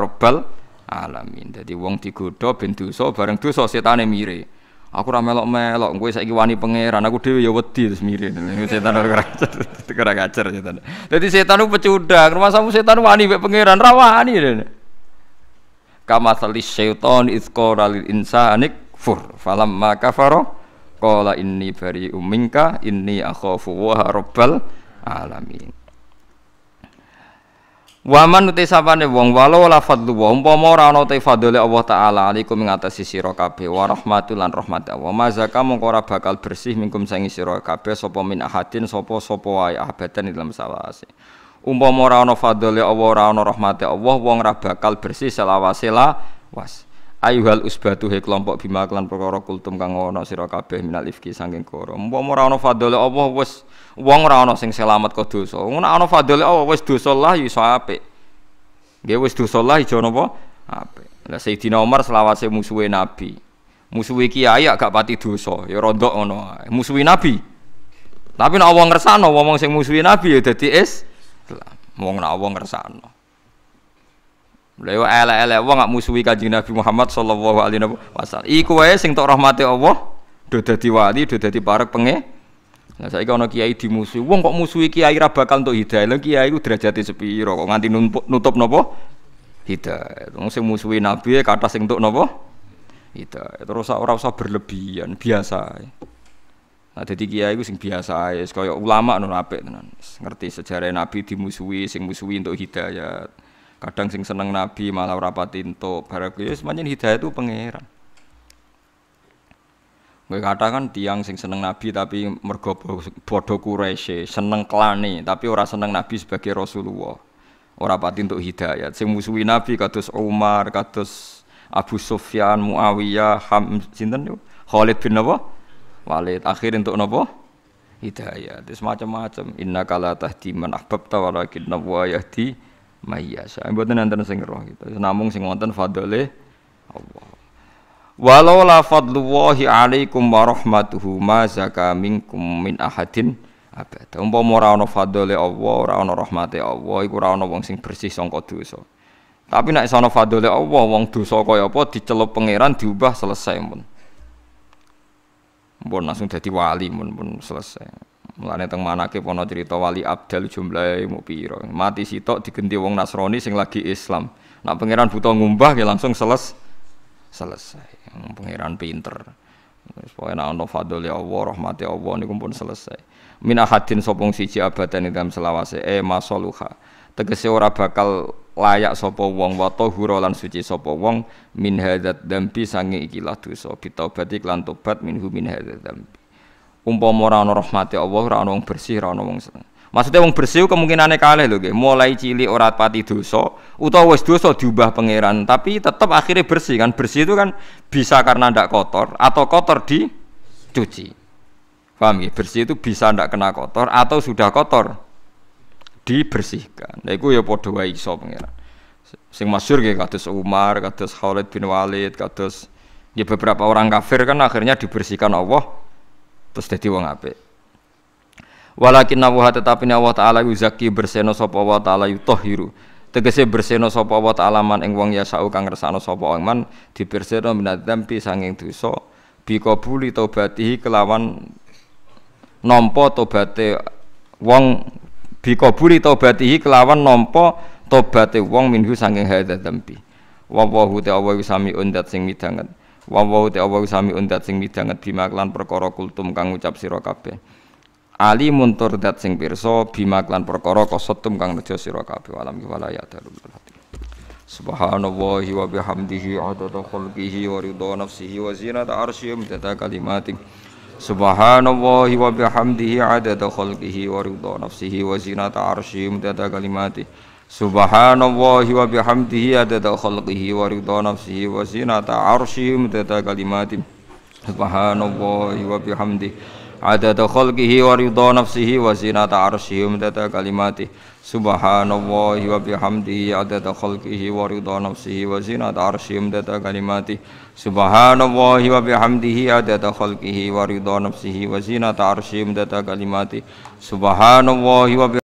alamin. jadi wong digodha ben dosa bareng dosa setane mire. Aku ora melok-melok, kowe saiki wani pangeran, aku dhewe ya wedi terus mire. Setan ora kacer, ora kacer setan. Dadi setan ku pecundang, rumah samu setan wani mek pangeran ra wani. Kama salis syaiton izqara lil insani kfur ma kafara qala inni bari'um minka inni akhafu wa rabbal alamin. Waman uti sapane wong walau la fadlu wa umpama ora ana te fadhole Allah taala alaikum ing atas sira kabeh wa rahmatul lan rahmat Allah. Mazaka mongko ora bakal bersih mingkum sangi sira kabeh sapa min ahadin sapa sapa wae abadan dalam salawase. Umpama ora ana fadhole Allah ora ana Allah wong ora bakal bersih selawase la was. Ayuhal usbatu he kelompok bima kelan perkara kultum kang ana sira kabeh minal ifki saking koro. Umpama ora ana fadhole Allah wis Wong ora ana sing selamat kok dosa. Ngono ana fadhil oh, wis dosa lah ya iso apik. Nggih wis dosa lah ijo napa? Apik. Lah Sayyidina Umar selawase musuhe Nabi. Musuhi kiai ya gak pati dosa, ya rondok ngono Musuhe Nabi. Tapi nek wong ngersano wong sing musuhe Nabi ya dadi is wong nek wong ngersano. Lewa yo elek wong gak musuhi Kanjeng Nabi Muhammad sallallahu alaihi wasallam. Iku wae sing tok rahmate Allah do dadi wali, do dadi parek penge Nah, saya kalau kiai dimusuhi, wong kok musuhi kiai ra bakal untuk hidayah. lagi kiai itu derajate sepiro kok nganti nutup, nopo? Hidayah. Wong sing musuhi nabi ya kata sing untuk nopo? Hidayah. Terus orang usah berlebihan, biasa. Nah, jadi kiai itu sing biasa ya, kaya ulama nun apik tenan. Ngerti sejarah nabi dimusuhi, sing musuhi untuk hidayah. Kadang sing seneng nabi malah rapatin to, entuk. semuanya hidayah itu pangeran. Gue kata kan tiang sing seneng Nabi tapi mergo bodoh kureshe seneng klane tapi ora seneng Nabi sebagai Rasulullah. Ora pati untuk hidayat. Sing musuhi Nabi katus Umar, katus Abu Sufyan, Muawiyah, Ham sinten yo? Khalid bin apa? Walid. Akhir untuk napa? Hidayat. Terus semacam macam Inna kala tahdi man ahbabta walakin yahdi mayyasa. Mboten nanten sing roh gitu. Namung sing wonten fadole Allah. Walau la wahi alaikum warahmatuhu ma zaka minkum min ahadin abad. Umpama ora ono fadhole Allah, ora ono rahmate Allah, iku ora ono wong sing bersih sangka dosa. Tapi nek ana fadole Allah, wong dosa kaya apa dicelup pangeran diubah selesai mun. Mun langsung dadi wali mun mun selesai. Mulane teng manake ana cerita wali Abdal jumlahe mu pira. Mati sitok digenti wong nasroni sing lagi Islam. Nek pangeran buta ngumbah ya langsung seles selesai. Pangeran pinter. Wis pokoke nek ana fadhil ya Allah, rahmate Allah niku pun selesai. Min ahadin sopong siji abadan ing dalam selawase e eh, masoluha. Tegese ora bakal layak sapa wong wa tahura lan suci sapa wong min hadzat dambi sange ikilah dosa bitobati lan tobat minhu min hadzat dambi. Umpama ora ana rahmate Allah, ora ana wong bersih, ora ana wong seneng. Maksudnya wong bersih kemungkinannya kalah lho nggih. Mulai cili ora pati dosa utawa wis dosa diubah pangeran, tapi tetap akhirnya bersih kan. Bersih itu kan bisa karena ndak kotor atau kotor di Paham ya? Bersih itu bisa ndak kena kotor atau sudah kotor dibersihkan. Nah iku ya padha wae iso pangeran. Sing masyhur nggih kados Umar, kados Khalid bin Walid, kados ya beberapa orang kafir kan akhirnya dibersihkan Allah terus jadi wong apik. Walakin Allah tetapi Allah taala yuzaki berseno sapa wa taala yutahhiru. Tegese berseno sapa wa taala man ing wong yasau kang resano sapa wong man diberseno minadzambi sanging dosa bikabuli taubatihi kelawan nompo tobaté wong buli taubatihi kelawan nompo tobaté wong minhu sanging hadza dzambi. Wallahu ta'ala samiun undat sing midanget. te ta'ala samiun undat sing midanget bima kelan perkara kultum kang ucap sira kabeh. Ali muntur dat sing pirsa bima klan perkara kosotum kang nejo sira kabeh alam wala ya darul Subhanallahi wa bihamdihi adada khalqihi wa ridha nafsihi wa zinata arsyihi mudada kalimatih Subhanallahi wa bihamdihi adada khalqihi wa ridha nafsihi wa zinata arsyihi mudada kalimatih Subhanallahi wa bihamdihi adada khalqihi wa ridha nafsihi wa zinata arsyihi mudada kalimatih Subhanallahi wa bihamdihi adada khalqihi wa ridha nafsihi wa zinata arsyihi wa midada kalimatihi subhanallahi wa bihamdihi adada khalqihi wa ridha nafsihi wa zinata arsyihi wa midada kalimatihi subhanallahi wa bihamdihi adada khalqihi wa ridha nafsihi wa zinata arsyihi wa midada subhanallahi wa